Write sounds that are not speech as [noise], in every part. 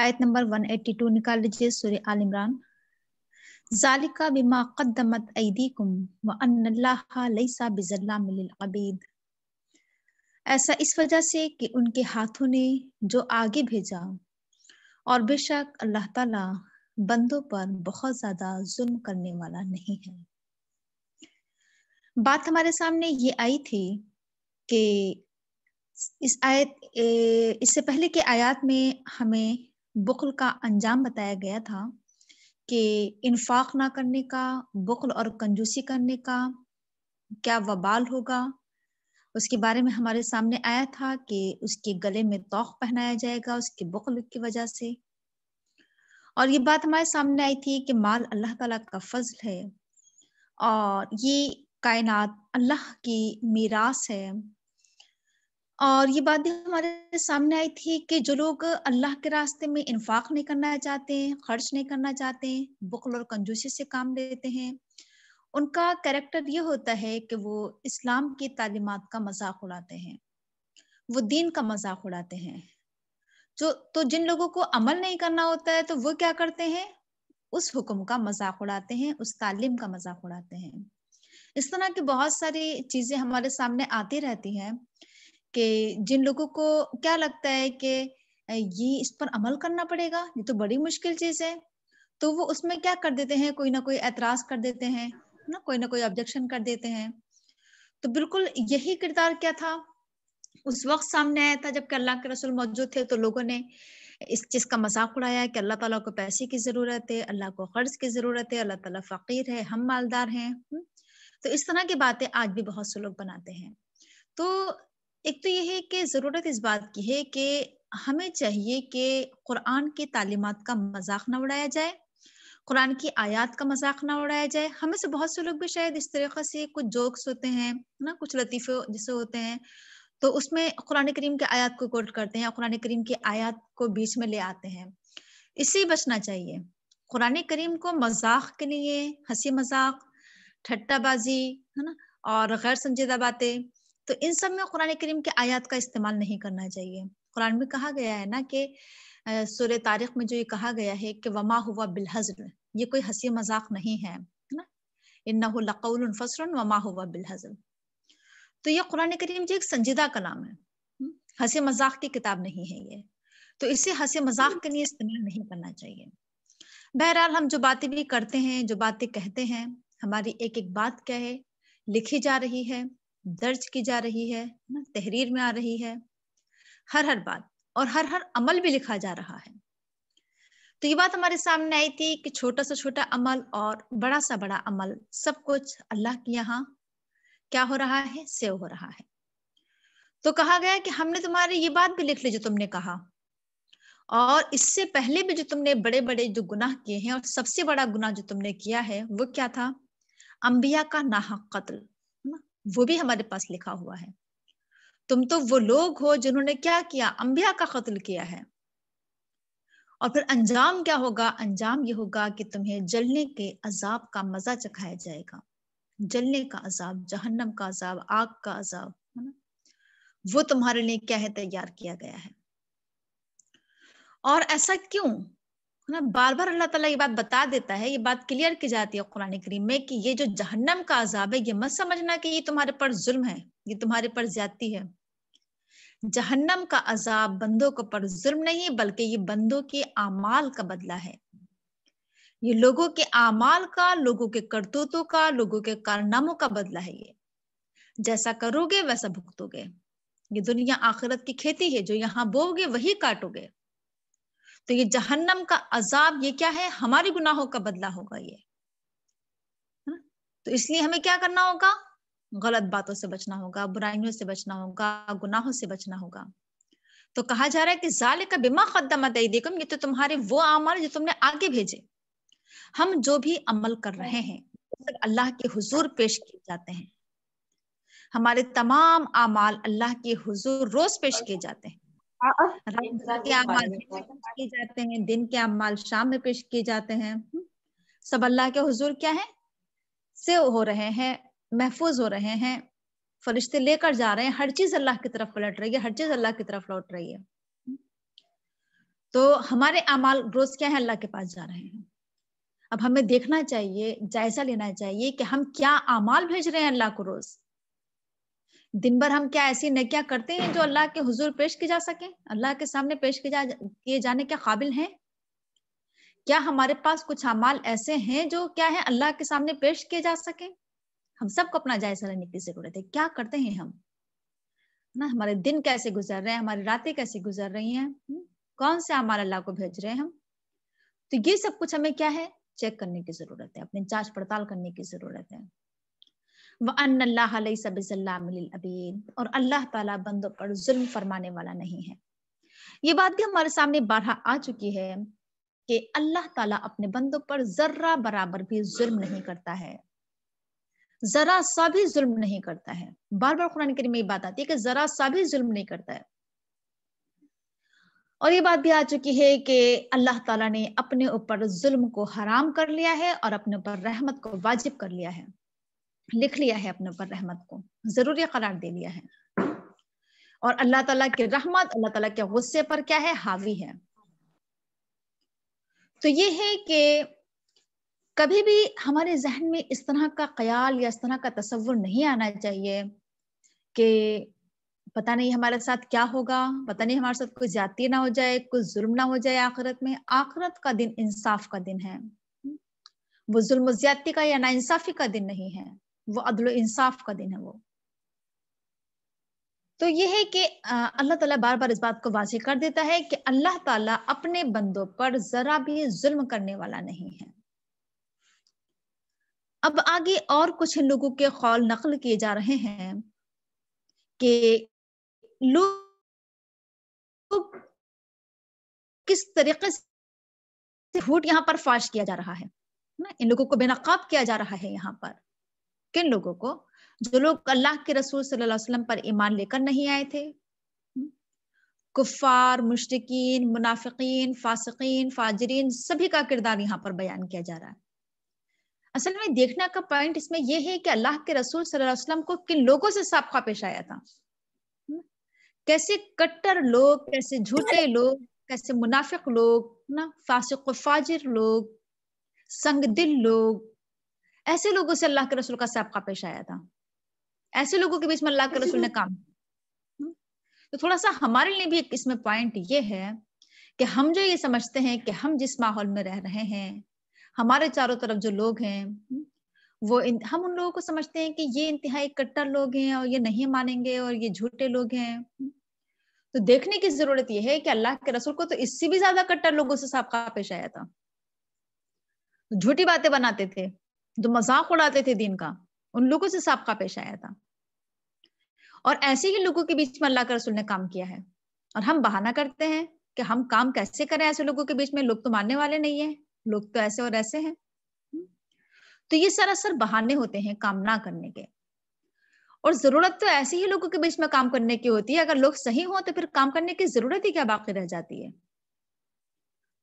आयत नंबर 182 निकाल लीजिए सूर्य आल इमरान जालिका बिमा कदमत ऐदीकुम व अन्नल्लाहा लैसा बिजल्लाम लिल अबीद ऐसा इस वजह से कि उनके हाथों ने जो आगे भेजा और बेशक अल्लाह ताला बंदों पर बहुत ज्यादा जुल्म करने वाला नहीं है बात हमारे सामने ये आई थी कि इस आयत इससे पहले के आयत में हमें बुखल का अंजाम बताया गया था कि इन्फाक ना करने का बुखल और कंजूसी करने का क्या वबाल होगा उसके बारे में हमारे सामने आया था कि उसके गले में तोख पहनाया जाएगा उसके बुखल की वजह से और ये बात हमारे सामने आई थी कि माल अल्लाह ताला का फजल है और ये कायनात अल्लाह की मीरास है और ये बात भी हमारे सामने आई थी कि जो लोग अल्लाह के रास्ते में इन्फाक नहीं करना चाहते हैं खर्च नहीं करना चाहते हैं बुखल और कंजूसी से काम लेते हैं उनका कैरेक्टर ये होता है कि वो इस्लाम की तालीमत का मजाक उड़ाते हैं वो दीन का मजाक उड़ाते हैं जो तो जिन लोगों को अमल नहीं करना होता है तो वो क्या करते हैं उस हुक्म का मजाक उड़ाते हैं उस तालीम का मजाक उड़ाते हैं इस तरह की बहुत सारी चीजें हमारे सामने आती रहती हैं कि जिन लोगों को क्या लगता है कि ये इस पर अमल करना पड़ेगा ये तो बड़ी मुश्किल चीज है तो वो उसमें क्या कर देते हैं कोई ना कोई एतराज कर देते हैं ना कोई ना कोई ऑब्जेक्शन कर देते हैं तो बिल्कुल यही किरदार क्या था उस वक्त सामने आया था जब अल्लाह के रसूल मौजूद थे तो लोगों ने इस चीज का मजाक उड़ाया कि अल्लाह ताला को पैसे की जरूरत है अल्लाह को कर्ज की जरूरत है अल्लाह ताला फकीर है हम मालदार हैं हम्म। तो इस तरह की बातें आज भी बहुत से लोग बनाते हैं तो एक तो ये है कि ज़रूरत इस बात की है कि हमें चाहिए कि कुरान की तालीमत का मजाक ना उड़ाया जाए कुरान की आयत का मजाक ना उड़ाया जाए हमें से बहुत से लोग भी शायद इस तरीके से कुछ जोक्स होते हैं ना कुछ लतीफ़े जैसे होते हैं तो उसमें कुरान करीम के आयत को कोट करते हैं कुरान करीम की आयत को बीच में ले आते हैं इससे बचना चाहिए कुरान करीम को मजाक के लिए हंसी मजाक ठट्टाबाजी है ना और गैर संजीदा बातें तो इन सब में कुरान करीम के आयात का इस्तेमाल नहीं करना चाहिए कुरान में कहा गया है ना कि सुर तारीख में जो ये कहा गया है कि वमा हुआ बिलहजर ये कोई हंसी मजाक नहीं है ना इन्ना लकौल वमा हुआ बिलहजर तो ये कुरान करीम जी एक संजीदा कलाम है हम्म? हंसी मजाक की किताब नहीं है ये तो इसे हंसी मजाक के लिए इस्तेमाल नहीं करना चाहिए बहरहाल हम जो बातें भी करते हैं जो बातें कहते हैं हमारी एक एक बात क्या है लिखी जा रही है दर्ज की जा रही है ना तहरीर में आ रही है हर हर बात और हर हर अमल भी लिखा जा रहा है तो ये बात हमारे सामने आई थी कि छोटा सा छोटा अमल और बड़ा सा बड़ा अमल सब कुछ अल्लाह के यहाँ क्या हो रहा है सेव हो रहा है तो कहा गया कि हमने तुम्हारी ये बात भी लिख ली जो तुमने कहा और इससे पहले भी जो तुमने बड़े बड़े जो गुनाह किए हैं और सबसे बड़ा गुनाह जो तुमने किया है वो क्या था अंबिया का नाहक कत्ल वो भी हमारे पास लिखा हुआ है तुम तो वो लोग हो जिन्होंने क्या किया अंबिया का कत्ल किया है और फिर अंजाम क्या होगा अंजाम ये होगा कि तुम्हें जलने के अजाब का मजा चखाया जाएगा जलने का अजाब जहन्नम का अजाब आग का अजाब है ना वो तुम्हारे लिए क्या है तैयार किया गया है और ऐसा क्यों ना बार बार अल्लाह ताला ये बात बता देता है ये बात क्लियर की जाती है कुरान करीम में कि ये जो जहन्नम का अजाब है ये मत समझना कि ये तुम्हारे पर जुल्म है ये तुम्हारे पर ज्यादती है जहन्नम का अजाब बंदों को पर जुल्म नहीं बल्कि ये बंदों के अमाल का बदला है ये लोगों के अमाल का लोगों के करतूतों का लोगों के कारनामों का बदला है ये जैसा करोगे वैसा भुगतोगे ये दुनिया आखिरत की खेती है जो यहाँ बोगे वही काटोगे तो ये जहन्नम का अजाब ये क्या है हमारे गुनाहों का बदला होगा ये हाँ? तो इसलिए हमें क्या करना होगा गलत बातों से बचना होगा बुराइयों से बचना होगा गुनाहों से बचना होगा तो कहा जा रहा है कि जाल का बिमा खदमत देखो ये तो तुम्हारे वो अमल जो तुमने आगे भेजे हम जो भी अमल कर रहे हैं तो अल्लाह के हुजूर पेश किए जाते हैं हमारे तमाम अमाल अल्लाह के हुजूर रोज पेश किए जाते हैं के अमाल किए जाते हैं दिन के अमाल शाम में पेश किए जाते हैं हम्म। सब अल्लाह के हुजूर क्या है से हो रहे हैं महफूज हो रहे हैं फरिश्ते लेकर जा रहे हैं हर चीज अल्लाह की तरफ पलट रही है हर चीज अल्लाह की तरफ लौट रही है हम्म। तो हमारे अमाल रोज क्या है अल्लाह के पास जा रहे हैं अब हमें देखना चाहिए जायजा लेना चाहिए कि हम क्या अमाल भेज रहे हैं अल्लाह को रोज दिन भर हम क्या ऐसी नकिया करते हैं जो अल्लाह के हुजूर पेश की जा सके अल्लाह के सामने पेश किए जा, किए जाने के काबिल हैं क्या हमारे पास कुछ अमाल ऐसे हैं जो क्या है अल्लाह के सामने पेश किए जा सके हम सबको अपना जायजा लेने की जरूरत है क्या करते हैं हम ना हमारे दिन कैसे गुजर रहे हैं हमारी रातें कैसे गुजर रही हैं हम्म, कौन से अमाल अल्लाह को भेज रहे हैं हम तो ये सब कुछ हमें क्या है चेक करने की जरूरत है अपनी जांच पड़ताल करने की जरूरत है और अल्लाह ताला बंदों पर जुल्म फरमाने वाला नहीं है ये बात भी हमारे सामने बारह आ चुकी है कि अल्लाह ताला अपने बंदों पर जर्रा बराबर भी जुल्म नहीं करता है जरा सा भी जुल्म नहीं करता है बार बार कुरान करीम में ये बात आती है कि जरा सा भी जुल्म नहीं करता है और ये बात भी आ चुकी है कि अल्लाह ताला ने अपने ऊपर जुल्म को हराम कर लिया है और अपने ऊपर रहमत को वाजिब कर लिया है लिख लिया है अपने ऊपर रहमत को जरूरी करार दे लिया है और अल्लाह तला की रहमत अल्लाह तला के गुस्से पर क्या है हावी है तो ये है कि कभी भी हमारे जहन में इस तरह का ख्याल या इस तरह का तस्वुर नहीं आना चाहिए कि पता नहीं हमारे साथ क्या होगा पता नहीं हमारे साथ कोई ज्यादती ना हो जाए कोई जुल्म ना हो जाए आखिरत में आखिरत का दिन इंसाफ का दिन है वो जुल्म ज्यादा का या ना इंसाफी का दिन नहीं है वो अदल इंसाफ का दिन है वो तो ये है कि अल्लाह ताला बार बार इस बात को वाजे कर देता है कि अल्लाह ताला अपने बंदों पर जरा भी जुल्म करने वाला नहीं है अब आगे और कुछ लोगों के खौल नकल किए जा रहे हैं कि लोग किस तरीके से झूठ यहाँ पर फाश किया जा रहा है ना इन लोगों को बेनकाब किया जा रहा है यहाँ पर किन लोगों को जो लोग अल्लाह के रसूल सल्लल्लाहु अलैहि वसल्लम पर ईमान लेकर नहीं आए थे हम्म। कुफार मुश्तकिन मुनाफिकीन फासकीन फाजरीन सभी का किरदार यहाँ पर बयान किया जा रहा है असल में देखना का पॉइंट इसमें यह है कि अल्लाह के रसूल सल्लल्लाहु अलैहि वसल्लम को किन लोगों से सबका पेश आया था हम्म। कैसे कट्टर लोग कैसे झूठे लोग कैसे मुनाफिक लोग ना फासिक फाजिर लोग संग दिल लोग ऐसे लोगों से अल्लाह के रसूल का सबका पेश आया था ऐसे लोगों के बीच में अल्लाह के रसूल ने काम तो थोड़ा सा हमारे लिए भी इसमें पॉइंट ये है कि हम जो ये समझते हैं कि हम जिस माहौल में रह रहे हैं हमारे चारों तरफ जो लोग हैं वो इन, हम उन लोगों को समझते हैं कि ये इंतहाई कट्टर लोग हैं और ये नहीं मानेंगे और ये झूठे लोग हैं तो देखने की जरूरत यह है कि अल्लाह के रसूल को तो इससे भी ज्यादा कट्टर लोगों से सबका पेश आया था झूठी बातें बनाते थे जो मजाक उड़ाते थे दिन का उन लोगों से सबका पेश आया था और ऐसे ही लोगों के बीच में अल्लाह के रसूल ने काम किया है और हम बहाना करते हैं कि हम काम कैसे करें ऐसे लोगों के बीच में लोग तो मानने वाले नहीं है लोग तो ऐसे और ऐसे हैं हम्म। तो ये सरासर बहाने होते हैं काम ना करने के और जरूरत तो ऐसे ही लोगों के बीच में काम करने की होती है अगर लोग सही हो तो फिर काम करने की जरूरत ही क्या बाकी रह जाती है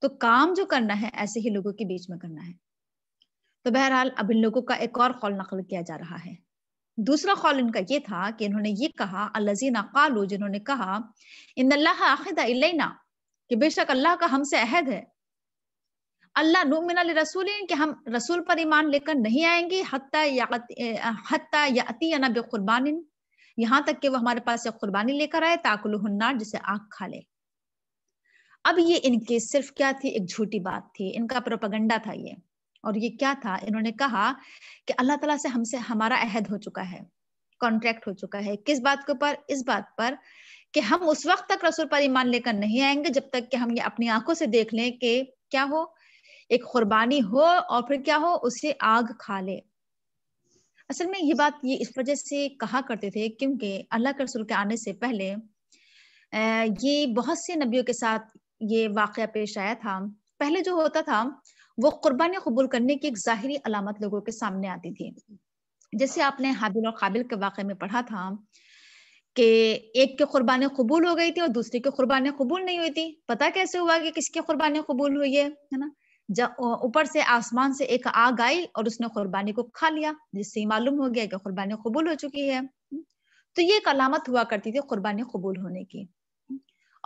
तो काम जो करना है ऐसे ही लोगों के बीच में करना है तो बहरहाल अब इन लोगों का एक और कौल नकल किया जा रहा है दूसरा कौल इनका ये था कि इन्होंने ये कहा अल्लाजीना कालू जिन्होंने कहा इन अल्लाह आखिदा कि बेशक अल्लाह का हमसे अहद है अल्लाह नुमिनल रसूल कि हम रसूल पर ईमान लेकर नहीं आएंगे हती या, या कुरबान यहाँ तक कि वो हमारे पास एक कुर्बानी लेकर आए ताकुल हन्नार जिसे आग खा ले अब ये इनके सिर्फ क्या थी एक झूठी बात थी इनका प्रोपगंडा था ये और ये क्या था इन्होंने कहा कि अल्लाह तला से हमसे हमारा अहद हो चुका है कॉन्ट्रैक्ट हो चुका है किस बात के ऊपर इस बात पर कि हम उस वक्त तक रसूल पर ईमान लेकर नहीं आएंगे जब तक कि हम ये अपनी आंखों से देख लें कि क्या हो एक कुर्बानी हो और फिर क्या हो उसे आग खा ले असल में ये बात ये इस वजह से कहा करते थे क्योंकि अल्लाह के रसूल के आने से पहले ये बहुत से नबियों के साथ ये वाक़ पेश आया था पहले जो होता था वो कुर्बानी कबूल करने की एक ज़ाहरी अलामत लोगों के सामने आती थी जैसे आपने हाबिल और काबिल के वाक़े में पढ़ा था कि एक की कुर्बानी कबूल हो गई थी और दूसरे की कुर्बानी कबूल नहीं हुई थी पता कैसे हुआ कि किसकी कुर्बानी कबूल हुई है है ना ऊपर से आसमान से एक आग आई और उसने कुर्बानी को खा लिया जिससे मालूम हो गया कि कुर्बानी कबूल हो चुकी है तो ये एक अलामत हुआ करती थी कुर्बानी कबूल होने की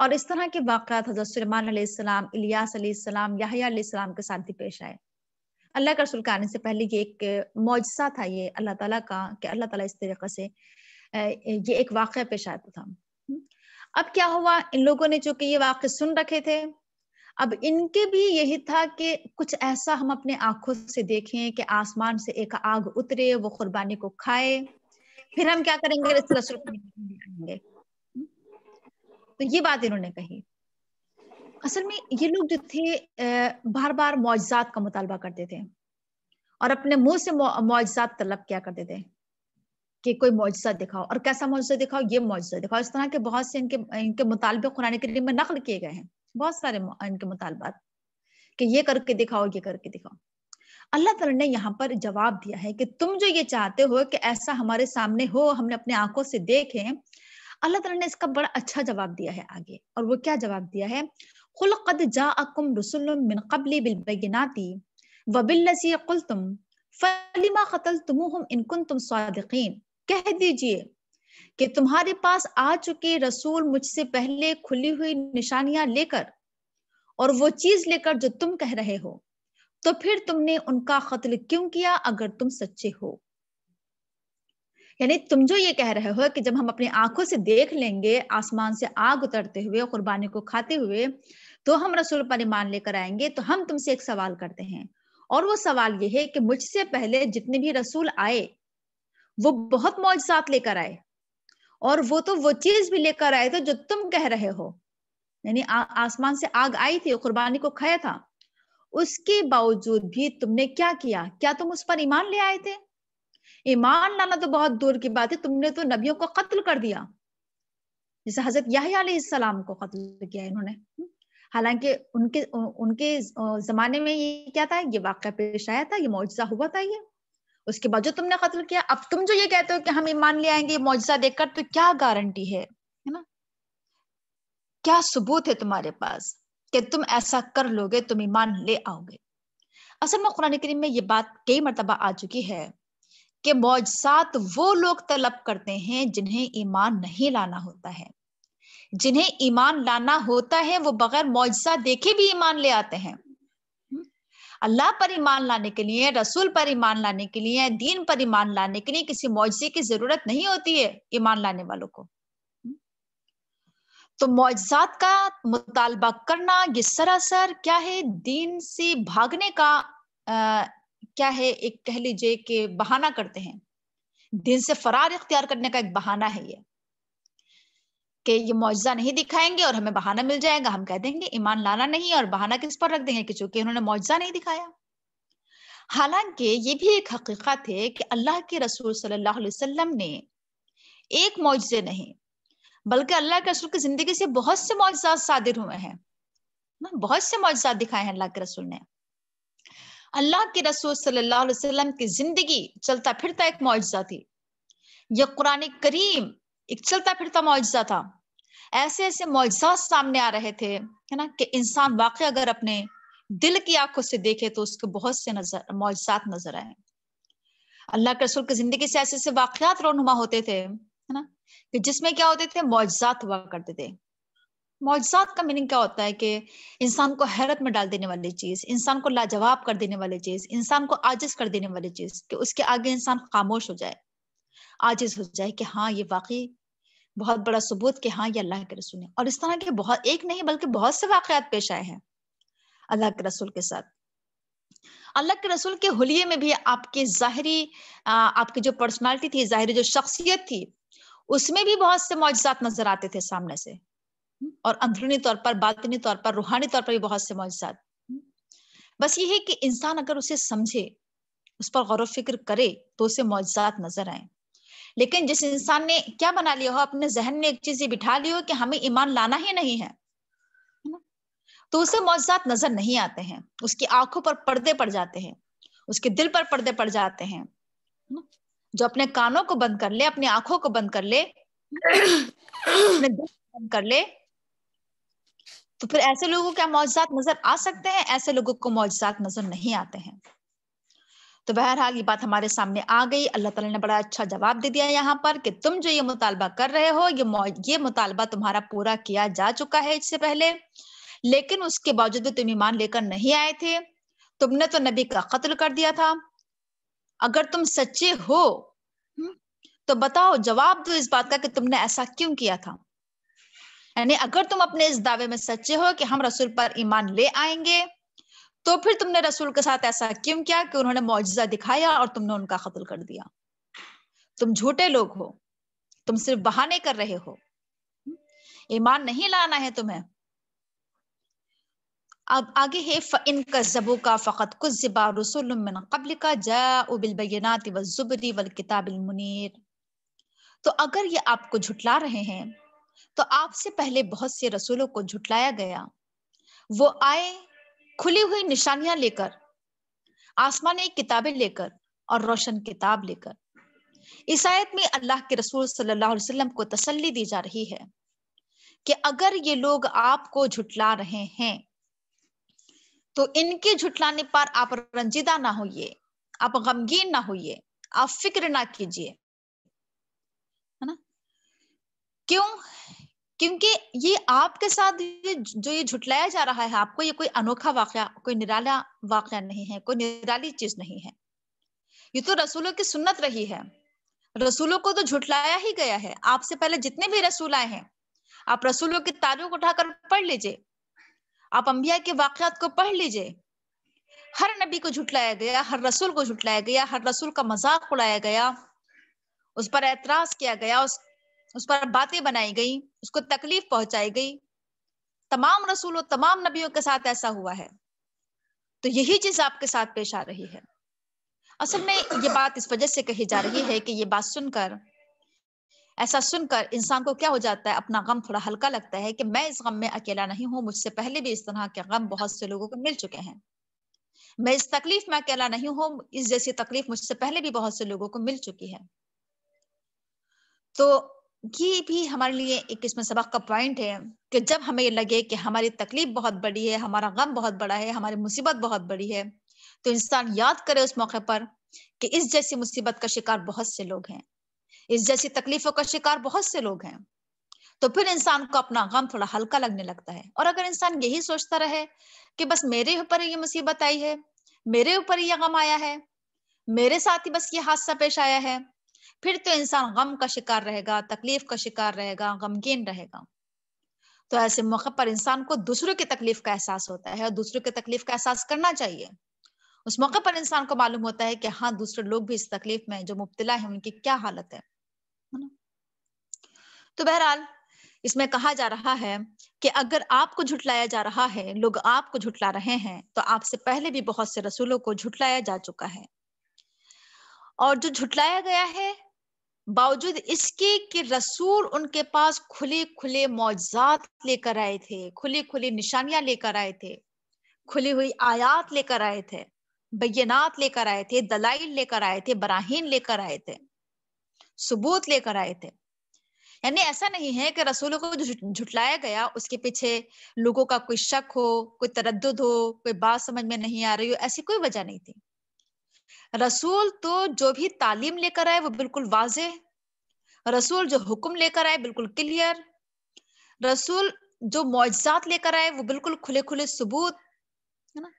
और इस तरह के वाक हज़रत सलमान आसमाम इलियास आसमाम यासम के साथ भी पेश आए अल्लाह का रसूल आने से पहले ये एक मुआजा था ये अल्लाह ताला का कि अल्लाह ताला इस तरीके से ये एक वाक़ पेश आता था अब क्या हुआ इन लोगों ने चूंकि ये वाक़ सुन रखे थे अब इनके भी यही था कि कुछ ऐसा हम अपने आंखों से देखें कि आसमान से एक आग उतरे वो कुर्बानी को खाए फिर हम क्या करेंगे [laughs] तो ये बात इन्होंने कही असल में ये लोग जो थे बार बार मुआजात का मुतालबा करते थे और अपने मुंह से मुआजात तलब किया करते थे कि कोई मुआजा दिखाओ और कैसा मुआजा दिखाओ ये मुआजा दिखाओ इस तरह के बहुत से इनके इनके मुतालबे कुरान लिए में नकल किए गए हैं बहुत सारे इनके मुतालबात कि ये करके दिखाओ ये करके दिखाओ अल्लाह तला ने यहाँ पर जवाब दिया है कि तुम जो ये चाहते हो कि ऐसा हमारे सामने हो हमने अपने आंखों से देखें अल्लाह तला ने इसका बड़ा अच्छा जवाब दिया है आगे और वो क्या जवाब दिया है खुल कद जा अकुम वबिल्लसी कुल तुम कतल तुम इनकुन तुम कह दीजिए कि तुम्हारे पास आ चुके रसूल मुझसे पहले खुली हुई निशानियां लेकर और वो चीज लेकर जो तुम कह रहे हो तो फिर तुमने उनका कत्ल क्यों किया अगर तुम सच्चे हो यानी तुम जो ये कह रहे हो कि जब हम अपनी आंखों से देख लेंगे आसमान से आग उतरते हुए कुर्बानी को खाते हुए तो हम रसूल पर ईमान लेकर आएंगे तो हम तुमसे एक सवाल करते हैं और वो सवाल ये है कि मुझसे पहले जितने भी रसूल आए वो बहुत मौजात लेकर आए और वो तो वो चीज भी लेकर आए थे जो तुम कह रहे हो यानी आसमान से आग आई थी कुर्बानी को खाया था उसके बावजूद भी तुमने क्या किया क्या तुम उस पर ईमान ले आए थे ईमान लाना तो बहुत दूर की बात है तुमने तो नबियों को कत्ल कर दिया जैसे हजरत याहिया सलाम को कत्ल किया इन्होंने हालांकि उनके उनके जमाने में ये क्या था ये वाक़ पेश आया था ये मुआवजा हुआ था ये उसके बाद जो तुमने कत्ल किया अब तुम जो ये कहते हो कि हम ईमान ले आएंगे मुआवजा देकर तो क्या गारंटी है है ना क्या सबूत है तुम्हारे पास कि तुम ऐसा कर लोगे तुम ईमान ले आओगे असल में कुरान करीम में ये बात कई मरतबा आ चुकी है के मौजसात वो लोग तलब करते हैं जिन्हें ईमान नहीं लाना होता है जिन्हें ईमान लाना होता है वो बगैर मौजसा देखे भी ईमान ले आते हैं हम्म। अल्लाह पर ईमान लाने के लिए रसूल पर ईमान लाने के लिए दीन पर ईमान लाने के लिए किसी मुआवजे की जरूरत नहीं होती है ईमान लाने वालों को हम्म। तो मुआवजात का मुतालबा करना ये सरासर क्या है दीन से भागने का क्या है एक कह लीजिए कि बहाना करते हैं दिन से फरार इख्तियार करने का एक बहाना है ये कि ये मुआवजा नहीं दिखाएंगे और हमें बहाना मिल जाएगा हम कह देंगे ईमान लाना नहीं और बहाना किस पर रख देंगे कि चूंकि उन्होंने मुआवजा नहीं दिखाया हालांकि ये भी एक हकीकत है कि अल्लाह के रसूल सल्लल्लाहु अलैहि वसल्लम ने एक मुआवजे नहीं बल्कि अल्लाह के रसूल की जिंदगी से बहुत से मुआवजा सादिर हुए हैं बहुत से मुआवजा दिखाए हैं अल्लाह के रसूल ने अल्लाह के रसूल सल्लल्लाहु अलैहि वसल्लम की जिंदगी चलता फिरता एक मुआजा थी यह कुरान करीम एक चलता फिरता मुआजा था ऐसे ऐसे मुआजा सामने आ रहे थे है ना कि इंसान वाकई अगर अपने दिल की आंखों से देखे तो उसके बहुत से नजर मुआजात नजर आए अल्लाह के रसूल की जिंदगी से ऐसे ऐसे वाकयात रोनुमा होते थे है ना कि जिसमें क्या होते थे मुआजात हुआ करते थे मुआजात का मीनिंग क्या होता है कि इंसान को हैरत में डाल देने वाली चीज इंसान को लाजवाब कर देने वाली चीज इंसान को आजिज कर देने वाली चीज कि उसके आगे इंसान खामोश हो जाए आजिज हो जाए कि हाँ ये वाकई बहुत बड़ा सबूत कि हाँ ये अल्लाह के रसूल है और इस तरह के बहुत एक नहीं बल्कि बहुत से वाकयात पेश आए हैं अल्लाह के रसूल के साथ अल्लाह के रसूल के हलिए में भी आपकी जाहरी आपकी जो पर्सनैलिटी थी जाहरी जो शख्सियत थी उसमें भी बहुत से मुआजात नजर आते थे सामने से और अंदरूनी तौर पर बातनी तौर पर रूहानी तौर पर भी बहुत से मौजात बस ये है कि इंसान अगर उसे समझे उस पर गौर फिक्र करे तो उसे मौजात नजर आए लेकिन जिस इंसान ने क्या बना लिया हो अपने जहन में एक चीज ये बिठा ली हो कि हमें ईमान लाना ही नहीं है तो उसे मौजात नजर नहीं आते हैं उसकी आंखों पर पर्दे पड़ जाते हैं उसके दिल पर पर्दे पड़ जाते हैं जो अपने कानों को बंद कर ले अपनी आंखों को बंद कर ले [coughs] अपने दिल बंद कर ले तो फिर ऐसे लोगों को क्या मुआजात नजर आ सकते हैं ऐसे लोगों को मुआजात नजर नहीं आते हैं तो बहरहाल ये बात हमारे सामने आ गई अल्लाह ताला ने बड़ा अच्छा जवाब दे दिया यहाँ पर कि तुम जो ये मुतालबा कर रहे हो ये ये मुतालबा तुम्हारा पूरा किया जा चुका है इससे पहले लेकिन उसके बावजूद भी तुम ईमान लेकर नहीं आए थे तुमने तो नबी का कत्ल कर दिया था अगर तुम सच्चे हो हम्म, तो बताओ जवाब दो इस बात का कि तुमने ऐसा क्यों किया था यानी अगर तुम अपने इस दावे में सच्चे हो कि हम रसूल पर ईमान ले आएंगे तो फिर तुमने रसूल के साथ ऐसा क्यों किया कि उन्होंने मुआजा दिखाया और तुमने उनका कत्ल कर दिया तुम झूठे लोग हो तुम सिर्फ बहाने कर रहे हो ईमान नहीं लाना है तुम्हें अब आगे है इन कस्बू का फ़कत कुजिबा रसूल मिन कबल का जाबिलबैनात वजुबरी वल किताबिल मुनीर तो अगर ये आपको झुटला रहे हैं तो आपसे पहले बहुत से रसूलों को झुटलाया गया वो आए खुली हुई निशानियां लेकर आसमानी किताबें लेकर और रोशन किताब लेकर इस आयत में अल्लाह के रसूल सल्लल्लाहु अलैहि वसल्लम को तसल्ली दी जा रही है कि अगर ये लोग आपको झुटला रहे हैं तो इनके झुटलाने पर आप रंजिदा ना होइए आप गमगीन ना होइए आप फिक्र ना कीजिए है ना क्यों क्योंकि ये आपके साथ ये जो ये झुटलाया जा रहा है आपको ये कोई अनोखा वाक्य कोई निराला वाक्य नहीं है कोई निराली चीज नहीं है ये तो रसूलों की सुन्नत रही है रसूलों को तो झुटलाया ही गया है आपसे पहले जितने भी रसूल आए हैं आप रसूलों की तारीख उठाकर पढ़ लीजिए आप अंबिया के वाकत को पढ़ लीजिए हर नबी को झुटलाया गया हर रसूल को झुटलाया गया हर रसूल का मजाक उड़ाया गया उस पर एतराज किया गया उस उस पर बातें बनाई गई उसको तकलीफ पहुंचाई गई तमाम रसूलों तमाम नबियों के साथ ऐसा हुआ है तो यही चीज आपके साथ पेश आ रही है असल में ये बात इस वजह से कही जा रही है कि ये बात सुनकर ऐसा सुनकर इंसान को क्या हो जाता है अपना गम थोड़ा हल्का लगता है कि मैं इस गम में अकेला नहीं हूं मुझसे पहले भी इस तरह के गम बहुत से लोगों को मिल चुके हैं मैं इस तकलीफ में अकेला नहीं हूं इस जैसी तकलीफ मुझसे पहले भी बहुत से लोगों को मिल चुकी है तो ये भी हमारे लिए एक किस्म सबक का पॉइंट है कि जब हमें ये लगे कि हमारी तकलीफ बहुत बड़ी है हमारा गम बहुत बड़ा है हमारी मुसीबत बहुत बड़ी है तो इंसान याद करे उस मौके पर कि इस जैसी मुसीबत का शिकार बहुत से लोग हैं इस जैसी तकलीफों का शिकार बहुत से लोग हैं तो फिर इंसान को अपना गम थोड़ा हल्का लगने लगता है और अगर इंसान यही सोचता रहे कि बस मेरे ऊपर ये मुसीबत आई है मेरे ऊपर ये गम आया है मेरे साथ ही बस ये हादसा पेश आया है फिर तो इंसान गम का शिकार रहेगा तकलीफ का शिकार रहेगा गमगीन रहेगा तो ऐसे मौके पर इंसान को दूसरों की तकलीफ का एहसास होता है और दूसरों की तकलीफ का एहसास करना चाहिए उस मौके पर इंसान को मालूम होता है कि हाँ दूसरे लोग भी इस तकलीफ में जो मुब्तला है उनकी क्या हालत है तो बहरहाल इसमें कहा जा रहा है कि अगर आपको झुटलाया जा रहा है लोग आपको झुटला रहे हैं तो आपसे पहले भी बहुत से रसूलों को झुटलाया जा चुका है और जो झुटलाया गया है बावजूद इसके कि रसूल उनके पास खुले खुले मुआजात लेकर आए थे खुले खुले निशानियां लेकर आए थे खुली हुई आयात लेकर आए थे बैनात लेकर आए थे दलाइल लेकर आए थे बराहीन लेकर आए थे सबूत लेकर आए थे यानी ऐसा नहीं है कि रसूलों को झुटलाया गया उसके पीछे लोगों का कोई शक हो कोई तरद हो कोई बात समझ में नहीं आ रही हो ऐसी कोई वजह नहीं थी रसूल तो जो भी तालीम लेकर आए वो बिल्कुल वाजे रसूल जो हुक्म लेकर आए बिल्कुल क्लियर रसूल जो मुआजात लेकर आए वो बिल्कुल खुले खुले सबूत है ना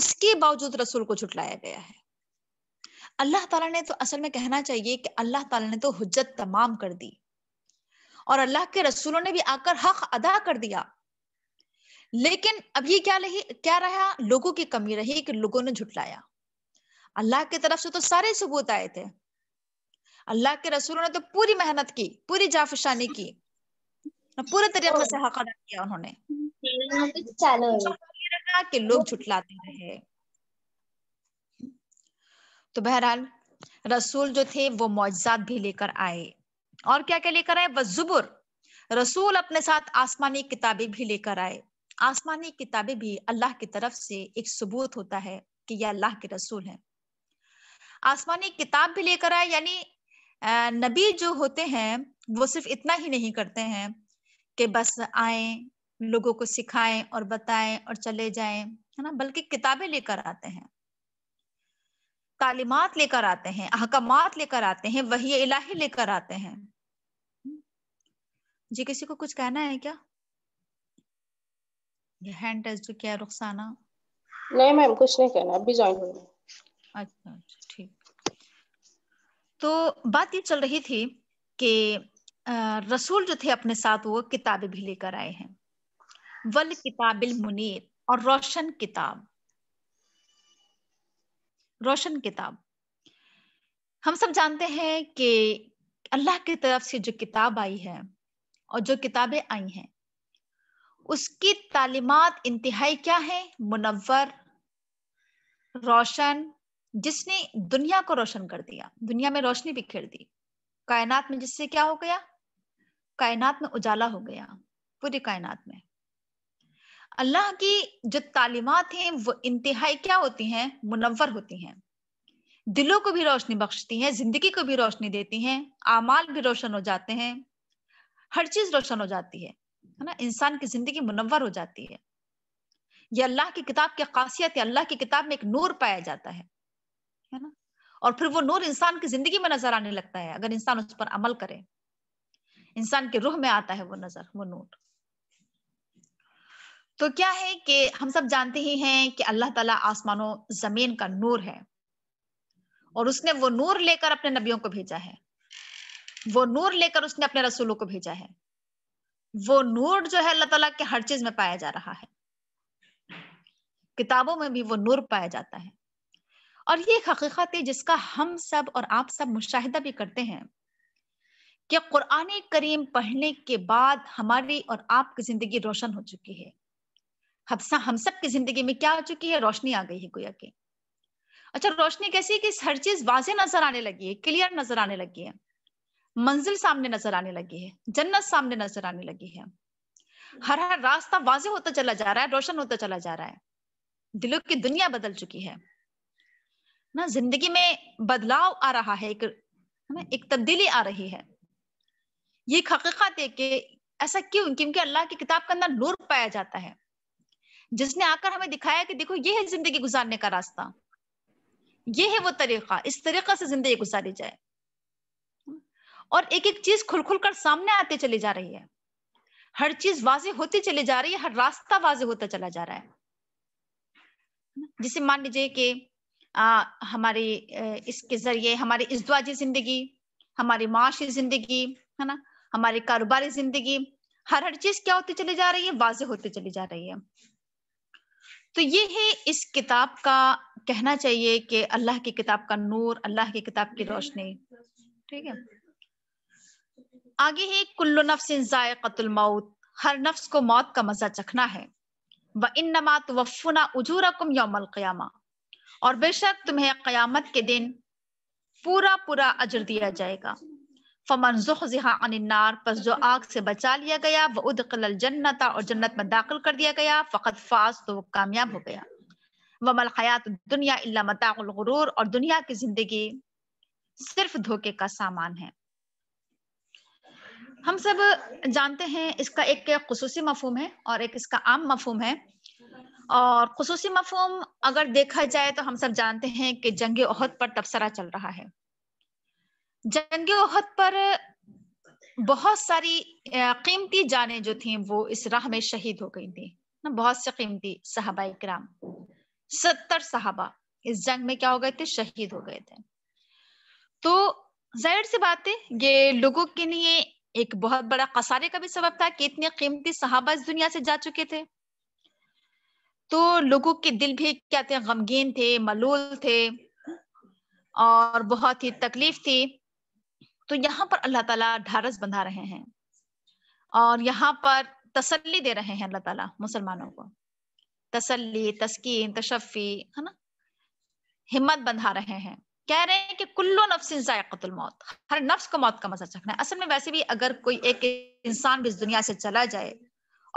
उसके बावजूद रसूल को झुटलाया गया है अल्लाह ताला ने तो असल में कहना चाहिए कि अल्लाह ताला ने तो हुज्जत तमाम कर दी और अल्लाह के रसूलों ने भी आकर हक अदा कर दिया लेकिन अब ये क्या रही क्या रहा लोगों की कमी रही कि लोगों ने झुटलाया अल्लाह की तरफ से तो सारे सबूत आए थे अल्लाह के रसूलों ने तो पूरी मेहनत की पूरी जाफशानी की पूरे तरीके से हक अदा किया उन्होंने कि लोग झुटलाते रहे तो बहरहाल रसूल जो थे वो मुआजात भी लेकर आए और क्या क्या लेकर आए वजुबुर रसूल अपने साथ आसमानी किताबें भी लेकर आए आसमानी किताबें भी अल्लाह की तरफ से एक सबूत होता है कि यह अल्लाह के रसूल हैं आसमानी किताब भी लेकर आए यानी नबी जो होते हैं वो सिर्फ इतना ही नहीं करते हैं कि बस आए लोगों को सिखाएं और बताएं और चले जाएं है ना बल्कि किताबें लेकर आते हैं तालीमत लेकर आते हैं अहकाम लेकर आते हैं वही इलाही लेकर आते हैं जी किसी को कुछ कहना है क्या ये हैंड टेस्ट जो किया रुखसाना नहीं मैम कुछ नहीं कहना अभी ज्वाइन हो अच्छा अच्छा तो बात ये चल रही थी कि रसूल जो थे अपने साथ वो किताबें भी लेकर आए हैं वल किताबिल मुनीर और रोशन किताब रोशन किताब हम सब जानते हैं कि अल्लाह की तरफ से जो किताब आई है और जो किताबें आई हैं उसकी तालीमत इंतहाई क्या है मुनवर रोशन जिसने दुनिया को रोशन कर दिया दुनिया में रोशनी बिखेर दी कायनात में जिससे क्या हो गया कायनात में उजाला हो गया पूरी कायनात में अल्लाह की जो तालीमत हैं वो इंतहाई क्या होती हैं मुनवर होती हैं दिलों को भी रोशनी बख्शती हैं जिंदगी को भी रोशनी देती हैं आमाल भी रोशन हो जाते हैं हर चीज रोशन हो जाती है है ना इंसान की जिंदगी मुनवर हो जाती है ये अल्लाह की किताब की खासियत है अल्लाह की किताब में एक नूर पाया जाता है और फिर वो नूर इंसान की जिंदगी में नजर आने लगता है अगर इंसान उस पर अमल करे इंसान के रूह में आता है वो नजर वो नूर तो क्या है कि हम सब जानते ही हैं कि अल्लाह ताला आसमानों जमीन का नूर है और उसने वो नूर लेकर अपने नबियों को भेजा है वो नूर लेकर उसने अपने रसूलों को भेजा है वो नूर जो है अल्लाह ताला के हर चीज में पाया जा रहा है किताबों में भी वो नूर पाया जाता है और ये एक हकीकत है जिसका हम सब और आप सब मुशाहिदा भी करते हैं कि कुरान करीम पढ़ने के बाद हमारी और आपकी जिंदगी रोशन हो चुकी है हफ्सा हम सब की जिंदगी में क्या आ चुकी है रोशनी आ गई है गोया की अच्छा रोशनी कैसी है कि हर चीज वाजे नजर आने लगी है क्लियर नजर आने लगी है मंजिल सामने नजर आने लगी है जन्नत सामने नजर आने लगी है हर हर रास्ता वाजे होता चला जा रहा है रोशन होता चला जा रहा है दिलों की दुनिया बदल चुकी है ना जिंदगी में बदलाव आ रहा है एक ना एक तब्दीली आ रही है ये हकीकत है कि ऐसा क्यों क्योंकि अल्लाह की किताब के अंदर नूर पाया जाता है जिसने आकर हमें दिखाया कि देखो ये है जिंदगी गुजारने का रास्ता ये है वो तरीका इस तरीका से जिंदगी गुजारी जाए और एक एक चीज खुल खुल कर सामने आते चली जा रही है हर चीज वाजे होती चली जा रही है हर रास्ता वाजे होता चला जा रहा है जिसे मान लीजिए कि हमारी इसके जरिए हमारी इजवाजी जिंदगी हमारी माशी जिंदगी है ना हमारी कारोबारी जिंदगी हर हर चीज क्या होती चली जा रही है वाजे होती चली जा रही है तो ये है इस किताब का कहना चाहिए कि अल्लाह की किताब का नूर अल्लाह की किताब की रोशनी ठीक है आगे है कुल्लु नफ्स जायकतुल मौत हर नफ्स को मौत का मजा चखना है व इन नमा तो वफुना उजूरकुम यौमल क्यामा और बेशक तुम्हें क्यामत के दिन पूरा पूरा अजर दिया जाएगा फमन जुहा अनार पस जो आग से बचा लिया गया वह उदकल जन्नता और जन्नत में दाखिल कर दिया गया फ़कत फास तो वो कामयाब हो गया वमल हयात दुनिया इल्ला मतागुलगरूर और दुनिया की जिंदगी सिर्फ धोखे का सामान है हम सब जानते हैं इसका एक खसूसी मफहम है और एक इसका आम मफहम है और खसूसी मफहम अगर देखा जाए तो हम सब जानते हैं कि जंग अहद पर तबसरा चल रहा है जंग अहद पर बहुत सारी कीमती जानें जो थी वो इस राह में शहीद हो गई थी ना बहुत से कीमती साहबा इक्राम सत्तर साहबा इस जंग में क्या हो गए थे शहीद हो गए थे तो जाहिर सी बात है ये लोगों के लिए एक बहुत बड़ा कसारे का भी सबब था कि इतने कीमती साहबा इस दुनिया से जा चुके थे तो लोगों के दिल भी क्या थे गमगीन थे मलूल थे और बहुत ही तकलीफ थी तो यहाँ पर अल्लाह ताला ढारस बंधा रहे हैं और यहाँ पर तसल्ली दे रहे हैं अल्लाह ताला मुसलमानों को तसल्ली तस्कीन तशफ़ी है ना हिम्मत बंधा रहे हैं कह रहे हैं कि कुल्लो नफ्सिन जायकतुल मौत हर नफ्स को मौत का मजा चखना है असल में वैसे भी अगर कोई एक इंसान भी इस दुनिया से चला जाए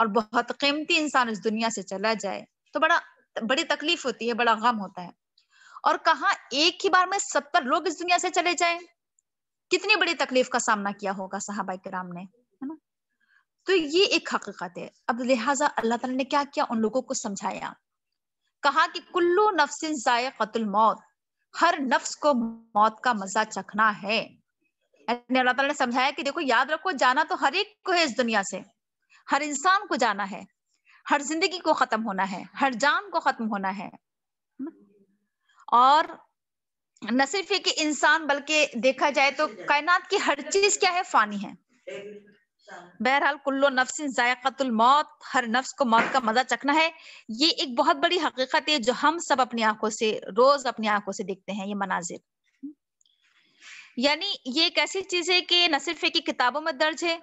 और बहुत कीमती इंसान इस दुनिया से चला जाए तो बड़ा बड़ी तकलीफ होती है बड़ा गम होता है और कहा एक ही बार में सत्तर लोग इस दुनिया से चले जाएं कितनी बड़ी तकलीफ का सामना किया होगा साहबा कराम ने है ना तो ये एक हकीकत है अब लिहाजा अल्लाह तला ने क्या किया उन लोगों को समझाया कहा कि कुल्लू नफ्सिन कतुल मौत हर नफ्स को मौत का मजा चखना है अल्लाह तला ने समझाया कि देखो याद रखो जाना तो हर एक को है इस दुनिया से हर इंसान को जाना है हर जिंदगी को खत्म होना है हर जान को खत्म होना है और न सिर्फ एक इंसान बल्कि देखा जाए तो कायनात की हर चीज क्या है फानी है बहरहाल कुल्लो नफ्सिन मौत हर नफ्स को मौत का मजा चखना है ये एक बहुत बड़ी हकीकत है जो हम सब अपनी आंखों से रोज अपनी आंखों से देखते हैं ये मनाजिर यानी ये एक ऐसी चीज है कि न सिर्फ एक किताबों में दर्ज है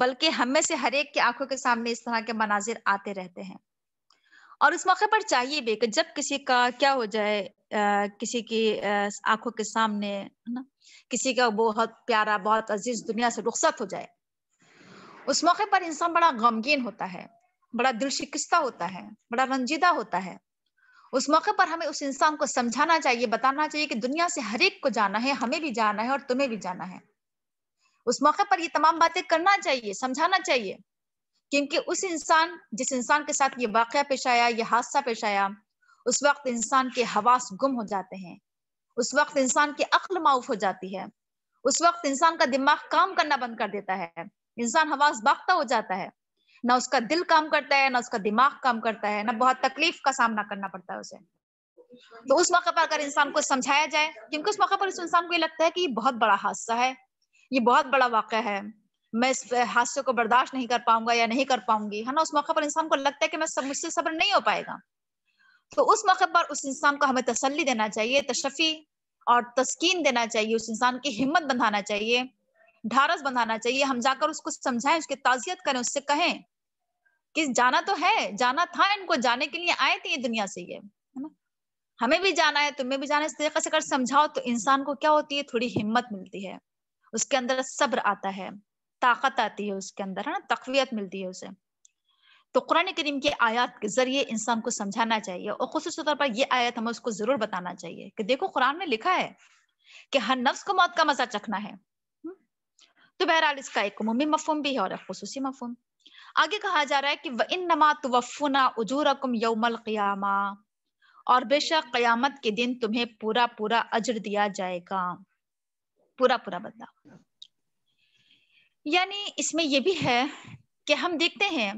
बल्कि हम में से हर एक की आंखों के सामने इस तरह के मनाजिर आते रहते हैं और उस मौके पर चाहिए भी कि जब किसी का क्या हो जाए आ, किसी की आंखों के सामने है ना किसी का बहुत प्यारा बहुत अजीज दुनिया से रुखसत हो जाए उस मौके पर इंसान बड़ा गमगीन होता है बड़ा दिल शिकस्ता होता है बड़ा रंजीदा होता है उस मौके पर हमें उस इंसान को समझाना चाहिए बताना चाहिए कि दुनिया से हर एक को जाना है हमें भी जाना है और तुम्हें भी जाना है उस मौके पर ये तमाम बातें करना चाहिए समझाना चाहिए क्योंकि उस इंसान जिस इंसान के साथ ये वाक़ पेश आया ये हादसा पेश आया उस वक्त इंसान के हवास गुम हो जाते हैं उस वक्त इंसान की अक्ल माउफ हो जाती है उस वक्त इंसान का दिमाग काम करना बंद कर देता है इंसान हवास बाखता हो जाता है ना उसका दिल काम करता है ना उसका दिमाग काम करता है ना बहुत तकलीफ का सामना करना पड़ता है उसे तो उस मौके पर अगर इंसान को समझाया जाए क्योंकि उस मौके पर उस इंसान को ये लगता है कि ये बहुत बड़ा हादसा है ये बहुत बड़ा वाक़ है मैं इस हादसे को बर्दाश्त नहीं कर पाऊंगा या नहीं कर पाऊंगी है ना उस मौके पर इंसान को लगता है कि मैं सब मुझसे सब्र नहीं हो पाएगा तो उस मौके पर उस इंसान को हमें तसल्ली देना चाहिए तशफी और तस्कीन देना चाहिए उस इंसान की हिम्मत बंधाना चाहिए ढारस बंधाना चाहिए हम जाकर उसको समझाएं उसकी ताजियत करें उससे कहें कि जाना तो है जाना था इनको जाने के लिए आए थे ये दुनिया से ये है ना हमें भी जाना है तुम्हें भी जाना है इस तरीके से अगर समझाओ तो इंसान को क्या होती है थोड़ी हिम्मत मिलती है उसके अंदर सब्र आता है ताकत आती है उसके अंदर है ना तकवीत मिलती है उसे तो कुरान करीम की आयत के जरिए इंसान को समझाना चाहिए और खसूस तौर पर यह आयत हमें उसको जरूर बताना चाहिए कि देखो कुरान में लिखा है कि हर नफ्स को मौत का मजा चखना है हम्म? तो बहरहाल इसका एक अमूमी मफहम भी है और एक खसूस मफहम आगे कहा जा रहा है कि व इन नमा तवफ़ुना उजूरकुम यौमल क्यामा और बेशक क्यामत के दिन तुम्हें पूरा पूरा अजर दिया जाएगा पूरा पूरा बदलाव यानी इसमें यह भी है कि हम देखते हैं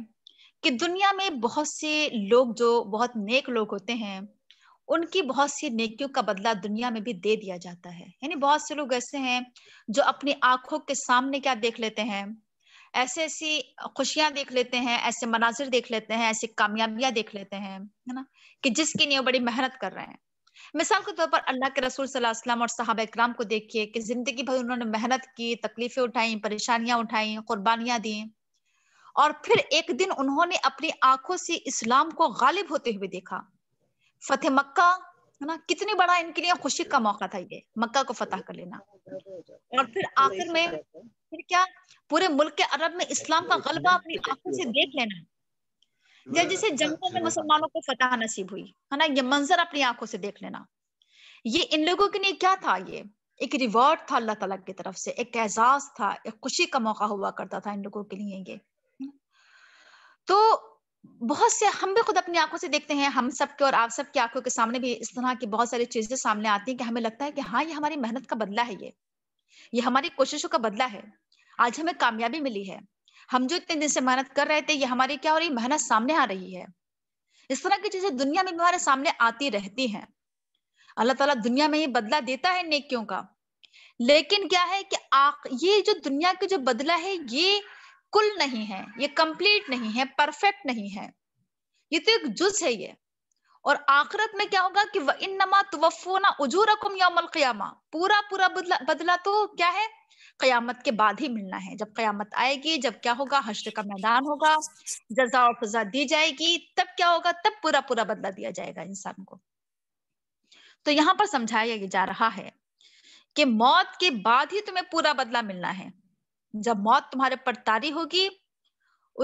कि दुनिया में बहुत से लोग जो बहुत नेक लोग होते हैं उनकी बहुत सी नेकियों का बदला दुनिया में भी दे दिया जाता है यानी बहुत से लोग ऐसे हैं जो अपनी आंखों के सामने क्या देख लेते हैं ऐसे ऐसी खुशियां देख लेते हैं ऐसे मनाजिर देख लेते हैं ऐसी कामयाबियां देख लेते हैं है ना कि जिसके लिए वो बड़ी मेहनत कर रहे हैं मिसाल के तौर पर अल्लाह के रसूल सल्लम और साहब इक्राम को देखिए कि जिंदगी भर उन्होंने मेहनत की तकलीफें उठाई परेशानियां उठाई कुर्बानियां दी और फिर एक दिन उन्होंने अपनी आंखों से इस्लाम को गालिब होते हुए देखा फतेह मक्का है ना कितनी बड़ा इनके लिए खुशी का मौका था ये मक्का को फतह कर लेना और फिर आखिर में फिर क्या पूरे मुल्क के अरब में इस्लाम का गलबा अपनी आंखों से देख लेना जैसे जंगल में मुसलमानों को फतह नसीब हुई है ना ये मंजर अपनी आंखों से देख लेना ये इन लोगों के लिए क्या था ये एक रिवॉर्ड था अल्लाह तला की तरफ से एक एजाज था एक खुशी का मौका हुआ करता था इन लोगों के लिए ये तो बहुत से हम भी खुद अपनी आंखों से देखते हैं हम सब के और आप सब की आंखों के सामने भी इस तरह की बहुत सारी चीजें सामने आती हैं कि हमें लगता है कि हाँ ये हमारी मेहनत का बदला है ये ये हमारी कोशिशों का बदला है आज हमें कामयाबी मिली है हम जो इतने दिन से मेहनत कर रहे थे ये हमारी क्या हो रही मेहनत सामने आ रही है इस तरह की चीजें दुनिया में हमारे सामने आती रहती हैं अल्लाह ताला दुनिया में ये बदला देता है नेकियों का लेकिन क्या है कि आख ये जो दुनिया के जो बदला है ये कुल नहीं है ये कंप्लीट नहीं है परफेक्ट नहीं है ये तो एक जुज है ये और आखिरत में क्या होगा कि वह इन नमा तुवफोना उजूरकुम यामल क्यामा पूरा पूरा बदला बदला तो क्या है कयामत के बाद ही मिलना है जब कयामत आएगी जब क्या होगा हश्र का मैदान होगा जजा और फजा दी जाएगी तब क्या होगा तब पूरा पूरा बदला दिया जाएगा इंसान को तो यहाँ पर समझाया जा रहा है कि मौत के बाद ही तुम्हें पूरा बदला मिलना है जब मौत तुम्हारे पर तारी होगी